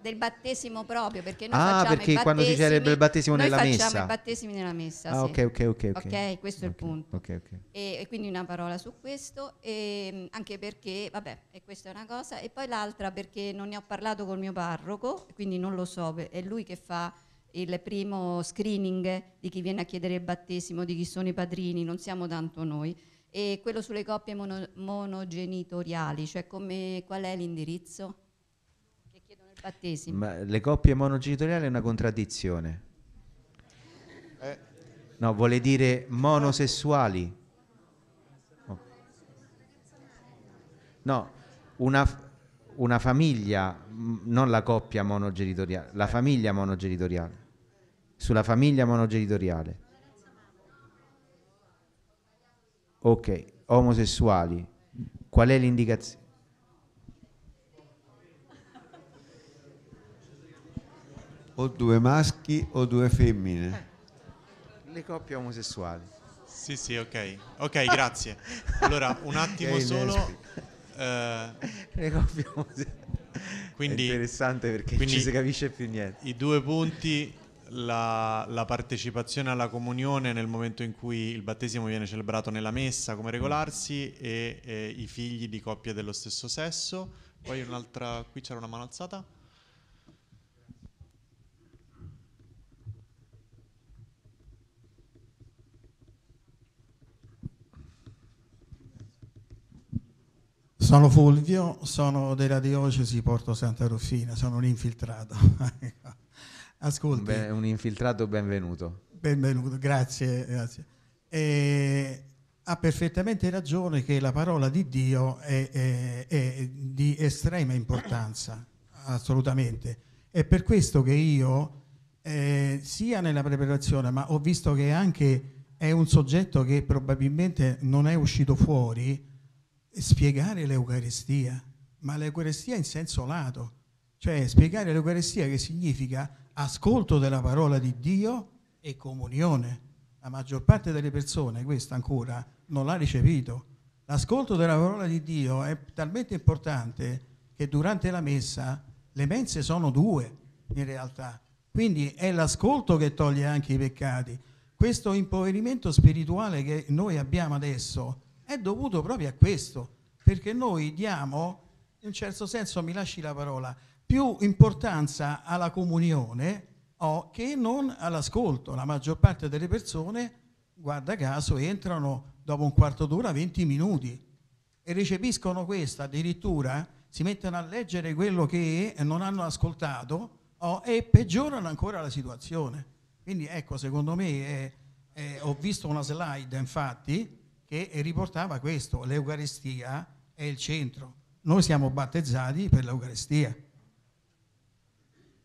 Del battesimo proprio, perché noi ah, perché quando si celebra il battesimo nella messa. Noi facciamo i battesimi nella messa, ah, sì. ok, ok, ok. Ok, questo okay, è il punto. Okay, okay. E, e, quindi una parola su questo, e, mm, anche perché, vabbè, e questa è una cosa, e poi l'altra perché non ne ho parlato col mio parroco, quindi non lo so, è lui che fa il primo screening di chi viene a chiedere il battesimo, di chi sono i padrini, non siamo tanto noi, e quello sulle coppie mono, monogenitoriali, cioè come, qual è l'indirizzo che chiedono il battesimo. Ma le coppie monogenitoriali è una contraddizione. Eh. No, vuole dire monosessuali. Oh. No, una una famiglia, mm, non la coppia monogenitoriale, la eh. famiglia monogenitoriale, sulla famiglia monogenitoriale. Ok, omosessuali, qual è l'indicazione? O due maschi o due femmine. Eh. le coppie omosessuali. Sì, sì, ok. Ok, grazie. Allora, un attimo solo. Eh, Le coppie quindi, è interessante perché non ci si capisce più niente. I due punti, la, la, partecipazione alla comunione nel momento in cui il battesimo viene celebrato nella messa, come regolarsi, e, e i figli di coppie dello stesso sesso. Poi un'altra, qui c'era una mano alzata. Sono Fulvio, sono della diocesi Porto Santa Ruffina, sono un infiltrato. Ascolti. Beh, un infiltrato benvenuto. Benvenuto, grazie. grazie. E ha perfettamente ragione che la parola di Dio è, è, è di estrema importanza, assolutamente. È per questo che io, eh, sia nella preparazione, ma ho visto che anche è un soggetto che probabilmente non è uscito fuori, spiegare l'Eucarestia, ma l'Eucarestia in senso lato, cioè spiegare l'Eucarestia che significa ascolto della parola di Dio e comunione. La maggior parte delle persone questa ancora non l'ha ricevuto. L'ascolto della parola di Dio è talmente importante che durante la messa le mense sono due in realtà, quindi è l'ascolto che toglie anche i peccati. Questo impoverimento spirituale che noi abbiamo adesso, è dovuto proprio a questo, perché noi diamo, in un certo senso mi lasci la parola, più importanza alla comunione oh, che non all'ascolto. La maggior parte delle persone, guarda caso, entrano dopo un quarto d'ora, 20 minuti e recepiscono questo, addirittura si mettono a leggere quello che non hanno ascoltato oh, e peggiorano ancora la situazione. Quindi ecco, secondo me, eh, eh, ho visto una slide infatti, che riportava questo, l'Eucaristia è il centro. Noi siamo battezzati per l'Eucaristia.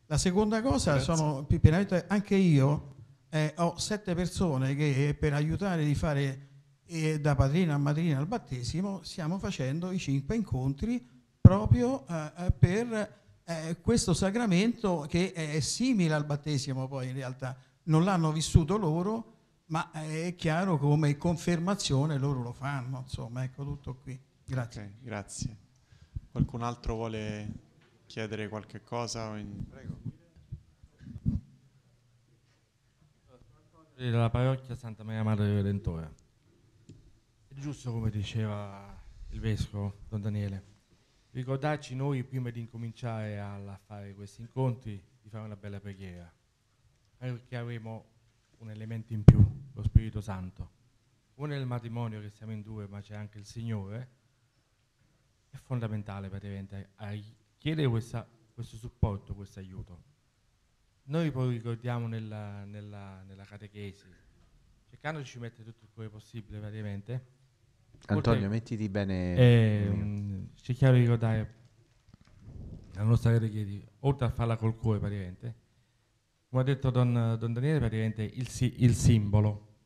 La seconda cosa Grazie. sono pienamente, anche io eh, ho sette persone che eh, per aiutare di fare eh, da padrina a madrina al battesimo stiamo facendo i cinque incontri proprio eh, per eh, questo sacramento che è simile al battesimo poi in realtà non l'hanno vissuto loro ma eh, è chiaro come confermazione loro lo fanno, insomma, ecco tutto qui. Grazie. Okay, grazie. Qualcun altro vuole chiedere qualche cosa? Prego. La parrocchia Santa Maria Madre del Redentore. È giusto come diceva il vescovo Don Daniele, ricordarci noi prima di incominciare a fare questi incontri di fare una bella preghiera, perché avremo un elemento in più, lo Spirito Santo. Uno è il matrimonio che siamo in due, ma c'è anche il Signore. È fondamentale praticamente chiedere questa, questo supporto, questo aiuto. Noi poi ricordiamo nella, nella, nella catechesi, cercando di ci mettere tutto il cuore possibile praticamente. Antonio, mettiti bene. Eh, cerchiamo di ricordare la nostra catechesi, oltre a farla col cuore praticamente, come ha detto Don, Don Daniele, praticamente il, il, simbolo.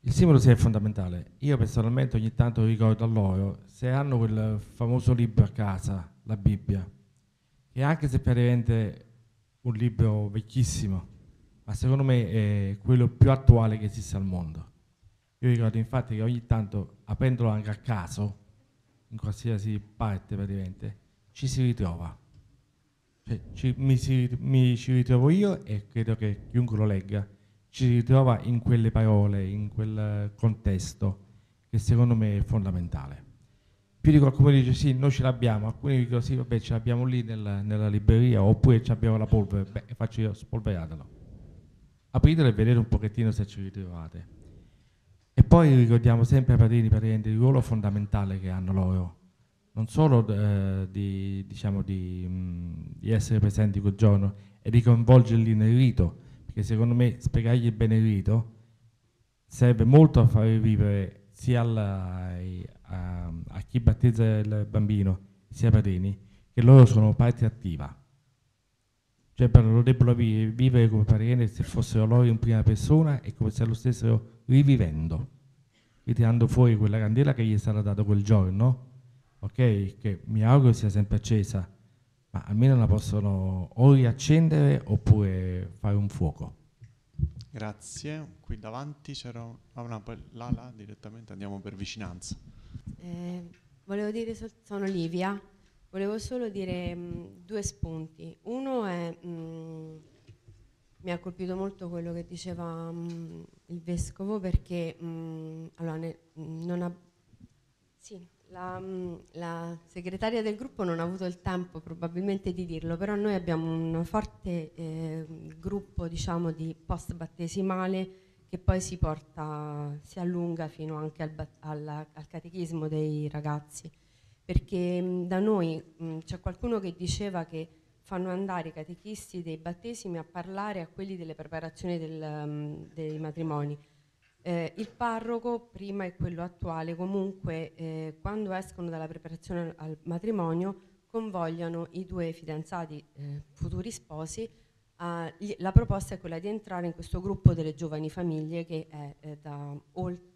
Il simbolo sì è fondamentale. Io personalmente ogni tanto ricordo a loro, se hanno quel famoso libro a casa, la Bibbia, che anche se praticamente un libro vecchissimo, ma secondo me è quello più attuale che esiste al mondo. Io ricordo infatti che ogni tanto, aprendolo anche a caso, in qualsiasi parte praticamente, ci si ritrova cioè, ci, mi, si, mi, ci ritrovo io e credo che chiunque lo legga ci ritrova in quelle parole, in quel contesto che secondo me è fondamentale. Più di qualcuno dice sì, noi ce l'abbiamo, alcuni dicono sì, vabbè ce l'abbiamo lì nel, nella libreria oppure ce l'abbiamo la polvere, beh faccio io, spolveratelo. Apritelo e vedete un pochettino se ci ritrovate. E poi ricordiamo sempre ai padrini, padrini il ruolo fondamentale che hanno loro non solo eh, di, diciamo, di, mh, mm, di, essere presenti quel giorno e di coinvolgerli nel rito, perché secondo me spiegargli bene il rito serve molto a far vivere sia alla, a, a, chi battezza il bambino, sia ai padrini, che loro sono parte attiva. Cioè lo debbono vivere come parere se fossero loro in prima persona e come se lo stessero rivivendo, ritirando fuori quella candela che gli è stata data quel giorno, ok? Che mi auguro sia sempre accesa, ma almeno la possono o riaccendere oppure fare un fuoco. Grazie, qui davanti c'era ah, una, là, là, direttamente andiamo per vicinanza. Eh, volevo dire, sono Livia, volevo solo dire mh, mm, due spunti. Uno è, mh, mm, mi ha colpito molto quello che diceva mh, mm, il vescovo perché allora, ne, non ha... Sì, la, mm, la, segretaria del gruppo non ha avuto il tempo probabilmente di dirlo, però noi abbiamo un forte eh, gruppo diciamo, di post battesimale che poi si porta, si allunga fino anche al, al, al catechismo dei ragazzi. Perché mh, mm, da noi mm, c'è qualcuno che diceva che fanno andare i catechisti dei battesimi a parlare a quelli delle preparazioni del, mh, dei matrimoni eh, il parroco, prima e quello attuale, comunque eh, quando escono dalla preparazione al matrimonio, convogliano i due fidanzati, eh, futuri sposi, a, gli, la proposta è quella di entrare in questo gruppo delle giovani famiglie che è eh, da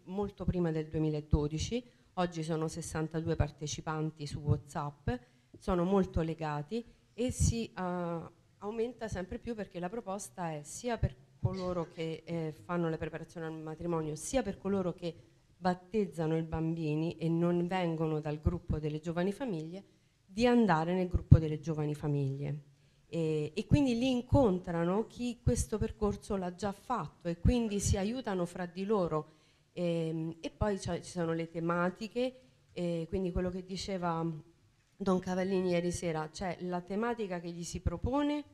molto prima del 2012, oggi sono 62 partecipanti su Whatsapp, sono molto legati e si ah, aumenta sempre più perché la proposta è sia per coloro che eh, fanno le preparazioni al matrimonio, sia per coloro che battezzano i bambini e non vengono dal gruppo delle giovani famiglie, di andare nel gruppo delle giovani famiglie. E, e quindi lì incontrano chi questo percorso l'ha già fatto e quindi si aiutano fra di loro. E, ehm, e poi ci sono le tematiche, quindi quello che diceva Don Cavallini ieri sera, cioè la tematica che gli si propone,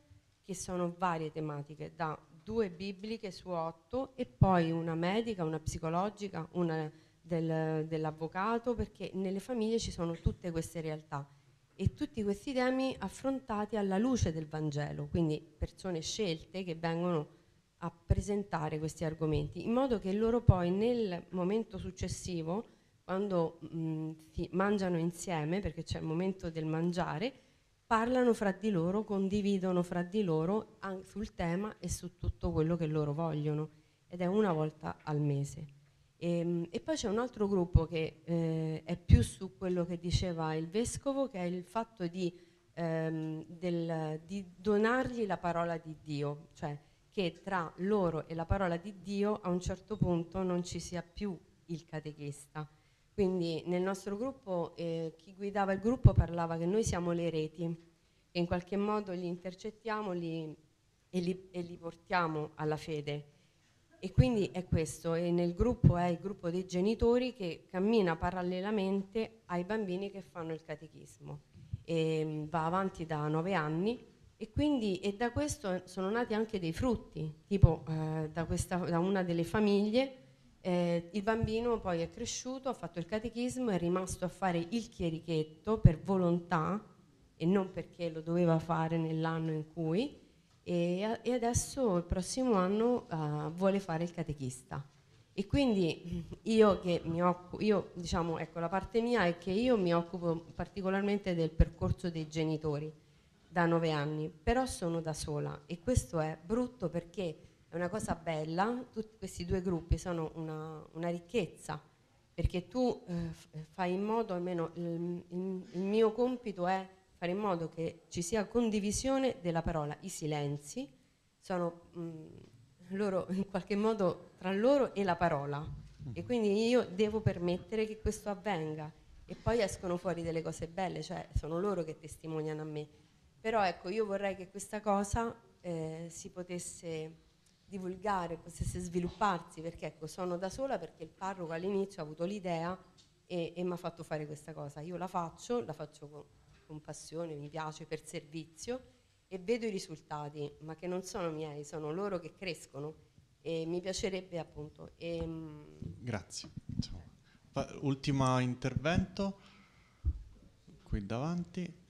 che sono varie tematiche, da due bibliche su otto e poi una medica, una psicologica, una del, dell'avvocato, perché nelle famiglie ci sono tutte queste realtà e tutti questi temi affrontati alla luce del Vangelo, quindi persone scelte che vengono a presentare questi argomenti, in modo che loro poi nel momento successivo, quando mh, mangiano insieme, perché c'è il momento del mangiare, parlano fra di loro, condividono fra di loro sul tema e su tutto quello che loro vogliono ed è una volta al mese. E, ehm, e poi c'è un altro gruppo che eh, è più su quello che diceva il vescovo, che è il fatto di, ehm, del, di donargli la parola di Dio, cioè che tra loro e la parola di Dio a un certo punto non ci sia più il catechista, quindi nel nostro gruppo eh, chi guidava il gruppo parlava che noi siamo le reti e in qualche modo li intercettiamo li, e, li, e, li, portiamo alla fede. E quindi è questo, e nel gruppo è il gruppo dei genitori che cammina parallelamente ai bambini che fanno il catechismo. E, mm, va avanti da nove anni e quindi e da questo sono nati anche dei frutti, tipo eh, da, questa, da una delle famiglie eh, il bambino poi è cresciuto, ha fatto il catechismo, è rimasto a fare il chierichetto per volontà e non perché lo doveva fare nell'anno in cui e, e adesso il prossimo anno uh, vuole fare il catechista. E quindi mm, io che mi occupo, io diciamo, ecco la parte mia è che io mi occupo particolarmente del percorso dei genitori da nove anni, però sono da sola e questo è brutto perché è una cosa bella, tutti questi due gruppi sono una, una ricchezza, perché tu eh, eh, fai in modo, almeno il, il, il mio compito è fare in modo che ci sia condivisione della parola. I silenzi sono mh, mm, loro in qualche modo tra loro e la parola e quindi io devo permettere che questo avvenga e poi escono fuori delle cose belle, cioè sono loro che testimoniano a me. Però ecco, io vorrei che questa cosa eh, si potesse divulgare, potesse svilupparsi, perché ecco, sono da sola perché il parroco all'inizio ha avuto l'idea e, e mi ha fatto fare questa cosa. Io la faccio, la faccio con, con passione, mi piace, per servizio e vedo i risultati, ma che non sono miei, sono loro che crescono e mi piacerebbe appunto. E, ehm, Grazie. Ultimo intervento qui davanti.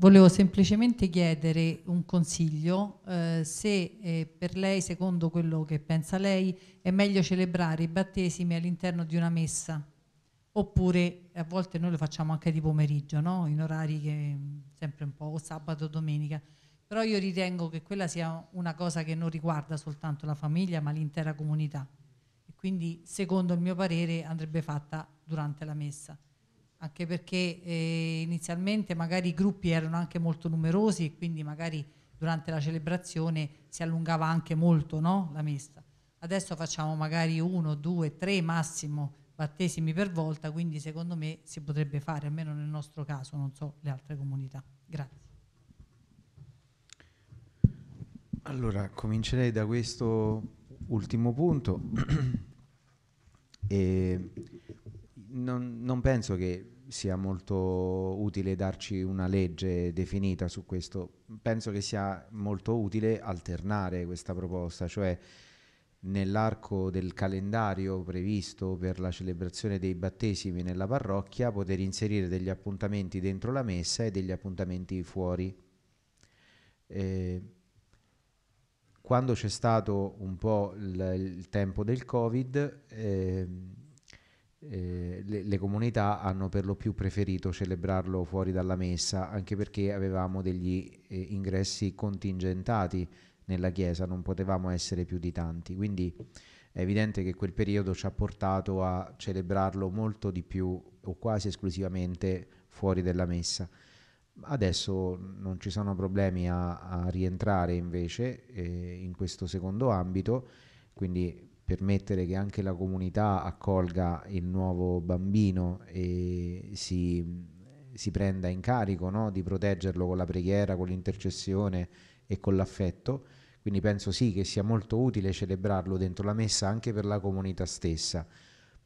Volevo semplicemente chiedere un consiglio eh, se eh, per lei, secondo quello che pensa lei, è meglio celebrare i battesimi all'interno di una messa oppure a volte noi lo facciamo anche di pomeriggio, no? in orari che sempre un po' o sabato o domenica, però io ritengo che quella sia una cosa che non riguarda soltanto la famiglia ma l'intera comunità e quindi secondo il mio parere andrebbe fatta durante la messa anche perché eh, inizialmente magari i gruppi erano anche molto numerosi e quindi magari durante la celebrazione si allungava anche molto no? la messa. Adesso facciamo magari uno, due, tre massimo battesimi per volta, quindi secondo me si potrebbe fare, almeno nel nostro caso, non so le altre comunità. Grazie. Allora, comincerei da questo ultimo punto. E non, non penso che sia molto utile darci una legge definita su questo. Penso che sia molto utile alternare questa proposta, cioè nell'arco del calendario previsto per la celebrazione dei battesimi nella parrocchia poter inserire degli appuntamenti dentro la messa e degli appuntamenti fuori. Eh, quando c'è stato un po' il, il tempo del Covid, eh, eh, le, le, comunità hanno per lo più preferito celebrarlo fuori dalla messa, anche perché avevamo degli eh, ingressi contingentati nella chiesa, non potevamo essere più di tanti. Quindi è evidente che quel periodo ci ha portato a celebrarlo molto di più o quasi esclusivamente fuori dalla messa. Adesso non ci sono problemi a, a rientrare invece eh, in questo secondo ambito, quindi permettere che anche la comunità accolga il nuovo bambino e si, si prenda in carico no? di proteggerlo con la preghiera, con l'intercessione e con l'affetto. Quindi penso sì che sia molto utile celebrarlo dentro la messa anche per la comunità stessa.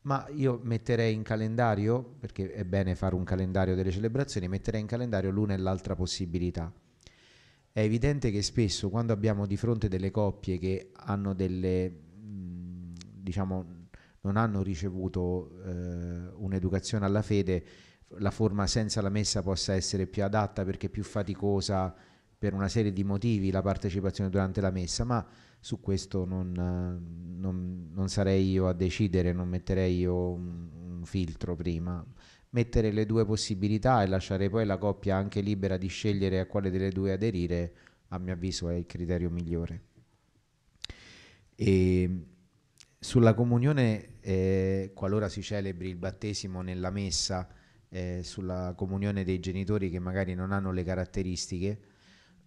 Ma io metterei in calendario, perché è bene fare un calendario delle celebrazioni, metterei in calendario l'una e l'altra possibilità. È evidente che spesso quando abbiamo di fronte delle coppie che hanno delle diciamo, non hanno ricevuto eh, un'educazione alla fede, la forma senza la messa possa essere più adatta perché è più faticosa per una serie di motivi la partecipazione durante la messa, ma su questo non, non, non sarei io a decidere, non metterei io un, un filtro prima. Mettere le due possibilità e lasciare poi la coppia anche libera di scegliere a quale delle due aderire, a mio avviso è il criterio migliore. E sulla comunione, eh, qualora si celebri il battesimo nella messa, eh, sulla comunione dei genitori che magari non hanno le caratteristiche,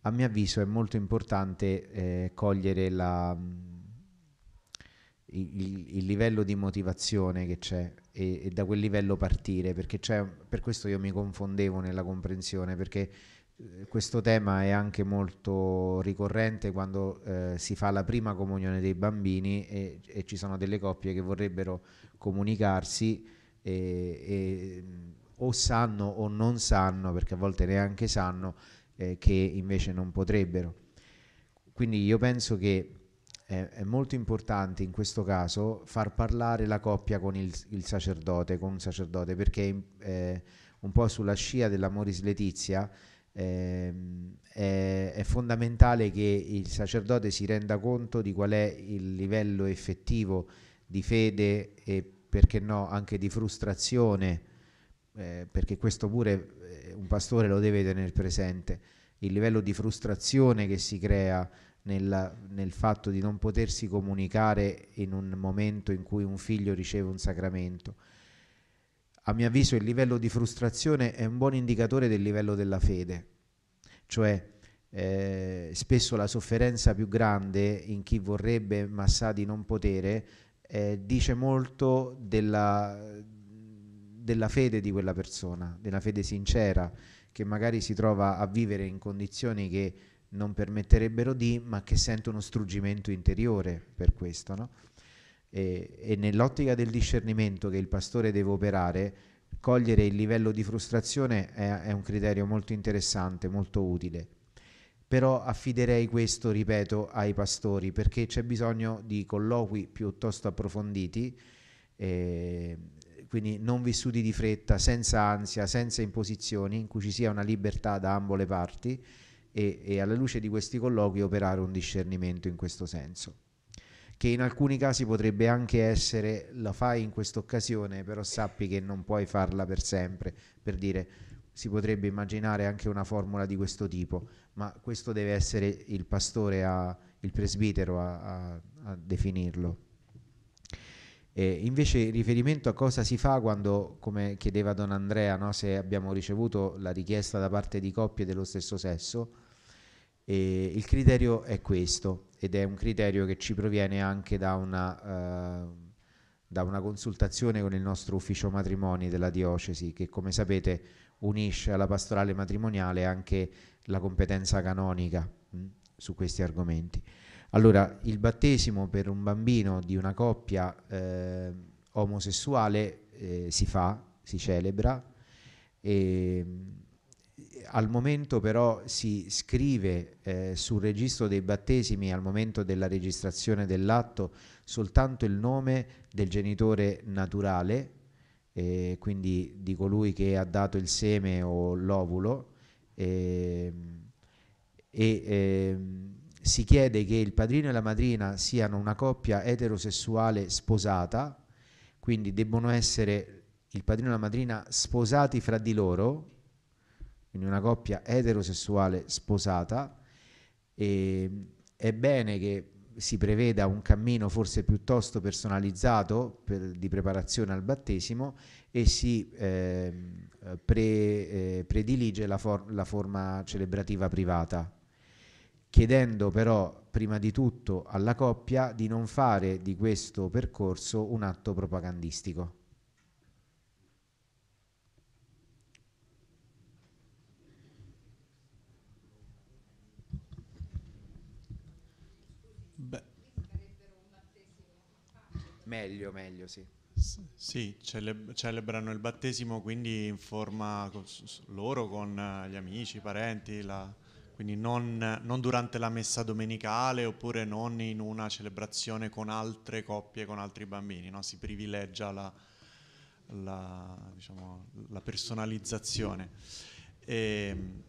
a mio avviso è molto importante eh, cogliere la, mm, il, il, livello di motivazione che c'è e, e da quel livello partire, perché per questo io mi confondevo nella comprensione, perché eh, questo tema è anche molto ricorrente quando eh, si fa la prima comunione dei bambini e, e, ci sono delle coppie che vorrebbero comunicarsi e, e, o sanno o non sanno, perché a volte neanche sanno, eh, che invece non potrebbero. Quindi io penso che è, eh, è, molto importante in questo caso far parlare la coppia con il, il sacerdote, con un sacerdote, perché eh, un po' sulla scia dell'amoris letizia, eh, è, è, fondamentale che il sacerdote si renda conto di qual è il livello effettivo di fede e perché no anche di frustrazione, eh, perché questo pure eh, un pastore lo deve tenere presente, il livello di frustrazione che si crea nel, nel, fatto di non potersi comunicare in un momento in cui un figlio riceve un sacramento a mio avviso il livello di frustrazione è un buon indicatore del livello della fede, cioè eh, spesso la sofferenza più grande in chi vorrebbe ma sa di non potere eh, dice molto della, della fede di quella persona, della fede sincera che magari si trova a vivere in condizioni che non permetterebbero di, ma che sente uno struggimento interiore per questo. No? e, e nell'ottica del discernimento che il pastore deve operare, cogliere il livello di frustrazione è, è un criterio molto interessante, molto utile però affiderei questo, ripeto, ai pastori perché c'è bisogno di colloqui piuttosto approfonditi, eh, quindi non vissuti di fretta, senza ansia, senza imposizioni, in cui ci sia una libertà da ambo le parti e, e alla luce di questi colloqui operare un discernimento in questo senso che in alcuni casi potrebbe anche essere la fai in questa occasione, però sappi che non puoi farla per sempre, per dire si potrebbe immaginare anche una formula di questo tipo, ma questo deve essere il pastore, a, il presbitero a, a, a definirlo. E invece riferimento a cosa si fa quando, come chiedeva Don Andrea, no, se abbiamo ricevuto la richiesta da parte di coppie dello stesso sesso, e il criterio è questo ed è un criterio che ci proviene anche da una, eh, da una consultazione con il nostro ufficio matrimoni della diocesi che come sapete unisce alla pastorale matrimoniale anche la competenza canonica mh, mm, su questi argomenti. Allora, il battesimo per un bambino di una coppia eh, omosessuale eh, si fa, si celebra. E, ehm, al momento però si scrive eh, sul registro dei battesimi, al momento della registrazione dell'atto, soltanto il nome del genitore naturale, eh, quindi di colui che ha dato il seme o l'ovulo, eh, e ehm, si chiede che il padrino e la madrina siano una coppia eterosessuale sposata, quindi debbono essere il padrino e la madrina sposati fra di loro quindi una coppia eterosessuale sposata, ehm, è bene che si preveda un cammino forse piuttosto personalizzato per, di preparazione al battesimo e si eh, pre, eh, predilige la, for- la forma celebrativa privata, chiedendo però prima di tutto alla coppia di non fare di questo percorso un atto propagandistico. Meglio, meglio, sì. Sì, celeb celebrano il battesimo quindi in forma con loro, con eh, gli amici, i parenti, la... quindi non, non, durante la messa domenicale oppure non in una celebrazione con altre coppie, con altri bambini, no? si privilegia la, la, diciamo, la personalizzazione. E, ehm,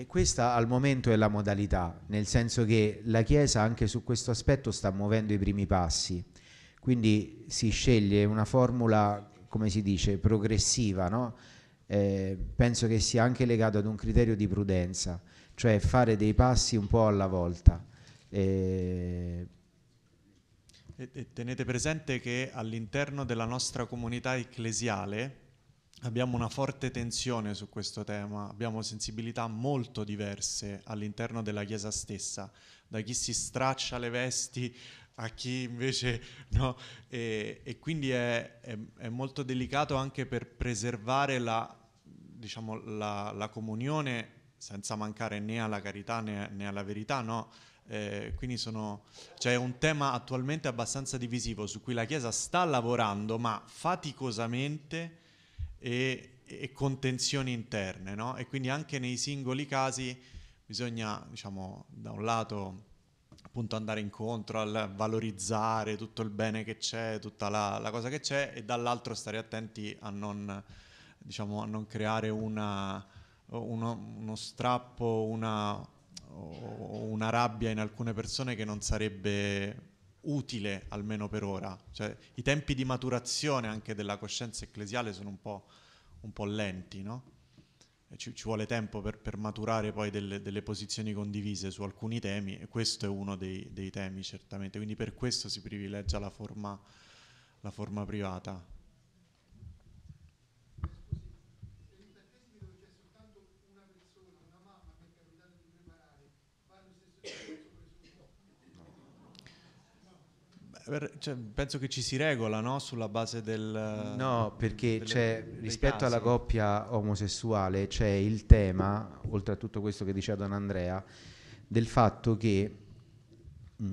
E questa al momento è la modalità, nel senso che la Chiesa anche su questo aspetto sta muovendo i primi passi, quindi si sceglie una formula, come si dice, progressiva, no? eh, penso che sia anche legato ad un criterio di prudenza, cioè fare dei passi un po' alla volta. Eh... E, e tenete presente che all'interno della nostra comunità ecclesiale Abbiamo una forte tensione su questo tema, abbiamo sensibilità molto diverse all'interno della Chiesa stessa, da chi si straccia le vesti a chi invece no, e, e quindi è, è, è, molto delicato anche per preservare la, diciamo, la, la, comunione senza mancare né alla carità né, né alla verità, no? Eh, quindi sono, cioè è un tema attualmente abbastanza divisivo su cui la Chiesa sta lavorando, ma faticosamente e, e contenzioni interne, no? E quindi anche nei singoli casi bisogna, diciamo, da un lato appunto andare incontro al valorizzare tutto il bene che c'è, tutta la, la cosa che c'è e dall'altro stare attenti a non, diciamo, a non creare una, uno, uno, strappo, una, una rabbia in alcune persone che non sarebbe utile almeno per ora. Cioè, I tempi di maturazione anche della coscienza ecclesiale sono un po', un po lenti, no? Ci, ci, vuole tempo per, per maturare poi delle, delle, posizioni condivise su alcuni temi e questo è uno dei, dei temi certamente, quindi per questo si privilegia la forma, la forma privata. cioè, penso che ci si regola no? sulla base del... No, perché delle, cioè, rispetto casi. alla coppia omosessuale c'è il tema, oltre a tutto questo che diceva Don Andrea, del fatto che... Mh,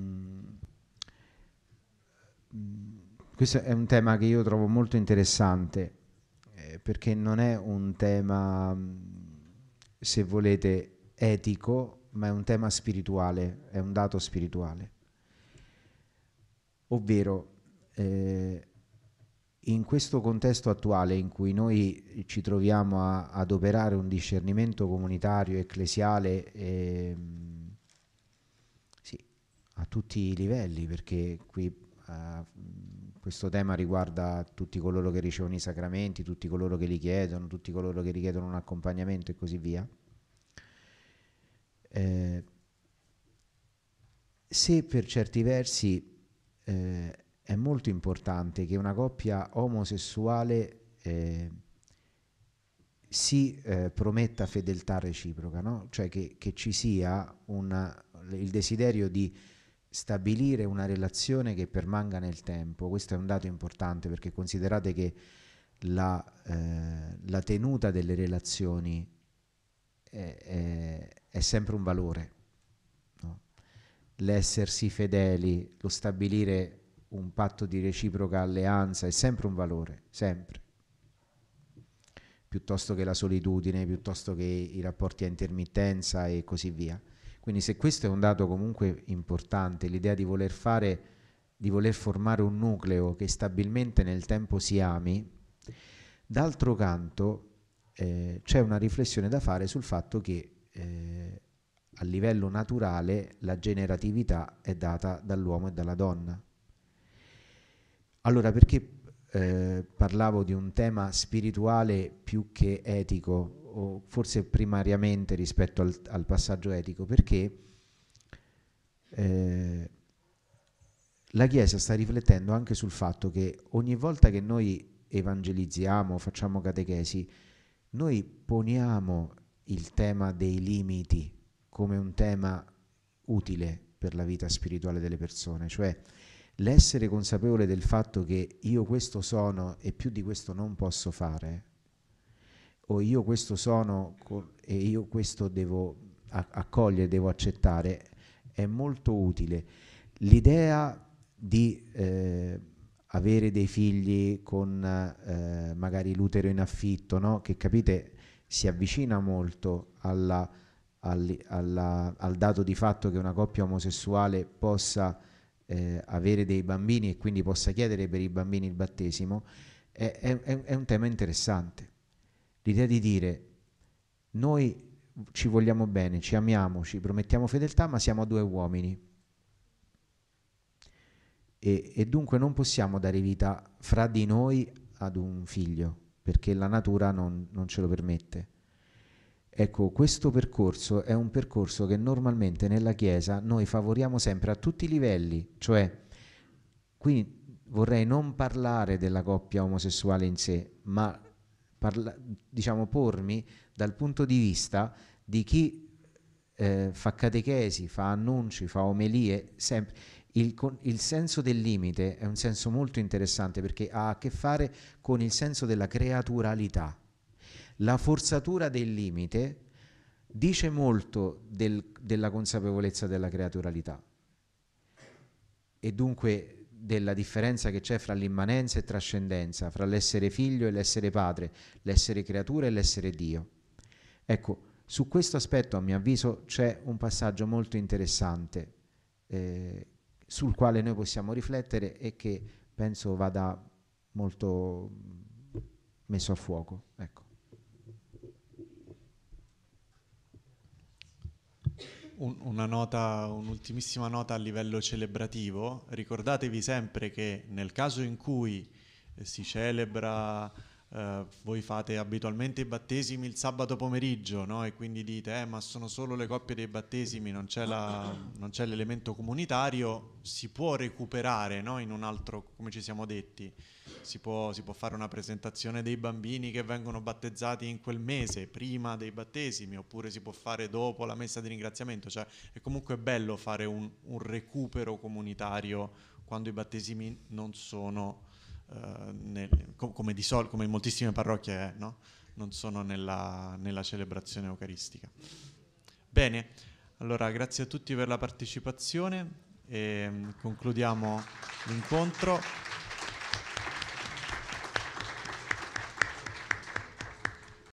mm, questo è un tema che io trovo molto interessante, eh, perché non è un tema, mm, se volete, etico, ma è un tema spirituale, è un dato spirituale ovvero eh, in questo contesto attuale in cui noi ci troviamo a, ad operare un discernimento comunitario, ecclesiale, eh, sì, a tutti i livelli, perché qui eh, questo tema riguarda tutti coloro che ricevono i sacramenti, tutti coloro che li chiedono, tutti coloro che richiedono un accompagnamento e così via. Eh, se per certi versi eh, è molto importante che una coppia omosessuale eh, si eh, prometta fedeltà reciproca, no? cioè che, che, ci sia una, il desiderio di stabilire una relazione che permanga nel tempo. Questo è un dato importante perché considerate che la, eh, la tenuta delle relazioni è, è, è sempre un valore l'essersi fedeli, lo stabilire un patto di reciproca alleanza è sempre un valore, sempre. Piuttosto che la solitudine, piuttosto che i rapporti a intermittenza e così via. Quindi se questo è un dato comunque importante, l'idea di voler fare di voler formare un nucleo che stabilmente nel tempo si ami, d'altro canto eh, c'è una riflessione da fare sul fatto che eh, a livello naturale la generatività è data dall'uomo e dalla donna. Allora, perché eh, parlavo di un tema spirituale più che etico, o forse primariamente rispetto al, al passaggio etico? Perché eh, la Chiesa sta riflettendo anche sul fatto che ogni volta che noi evangelizziamo, facciamo catechesi, noi poniamo il tema dei limiti come un tema utile per la vita spirituale delle persone, cioè l'essere consapevole del fatto che io questo sono e più di questo non posso fare, o io questo sono e io questo devo accogliere, devo accettare, è molto utile. L'idea di eh, avere dei figli con eh, magari l'utero in affitto, no? che capite si avvicina molto alla al, alla, al dato di fatto che una coppia omosessuale possa eh, avere dei bambini e quindi possa chiedere per i bambini il battesimo, è, è, è un tema interessante. L'idea di dire noi ci vogliamo bene, ci amiamo, ci promettiamo fedeltà, ma siamo due uomini. E, e, dunque non possiamo dare vita fra di noi ad un figlio, perché la natura non, non ce lo permette. Ecco, questo percorso è un percorso che normalmente nella Chiesa noi favoriamo sempre a tutti i livelli, cioè qui vorrei non parlare della coppia omosessuale in sé, ma parla- diciamo pormi dal punto di vista di chi eh, fa catechesi, fa annunci, fa omelie, sempre. Il, con, il senso del limite è un senso molto interessante perché ha a che fare con il senso della creaturalità la forzatura del limite dice molto del, della consapevolezza della creaturalità e dunque della differenza che c'è fra l'immanenza e trascendenza, fra l'essere figlio e l'essere padre, l'essere creatura e l'essere Dio. Ecco, su questo aspetto a mio avviso c'è un passaggio molto interessante eh, sul quale noi possiamo riflettere e che penso vada molto mm, messo a fuoco. Ecco. un, una nota, un'ultimissima nota a livello celebrativo, ricordatevi sempre che nel caso in cui eh, si celebra eh, voi fate abitualmente i battesimi il sabato pomeriggio no? e quindi dite eh, ma sono solo le coppie dei battesimi, non c'è, la, non c'è l'elemento comunitario, si può recuperare no? in un altro, come ci siamo detti, si può, si può fare una presentazione dei bambini che vengono battezzati in quel mese, prima dei battesimi, oppure si può fare dopo la messa di ringraziamento, cioè è comunque bello fare un, un recupero comunitario quando i battesimi non sono eh, nel, com- come, sol- come, in moltissime parrocchie è, eh, no? non sono nella, nella celebrazione eucaristica. Bene, allora grazie a tutti per la partecipazione e mm, concludiamo l'incontro.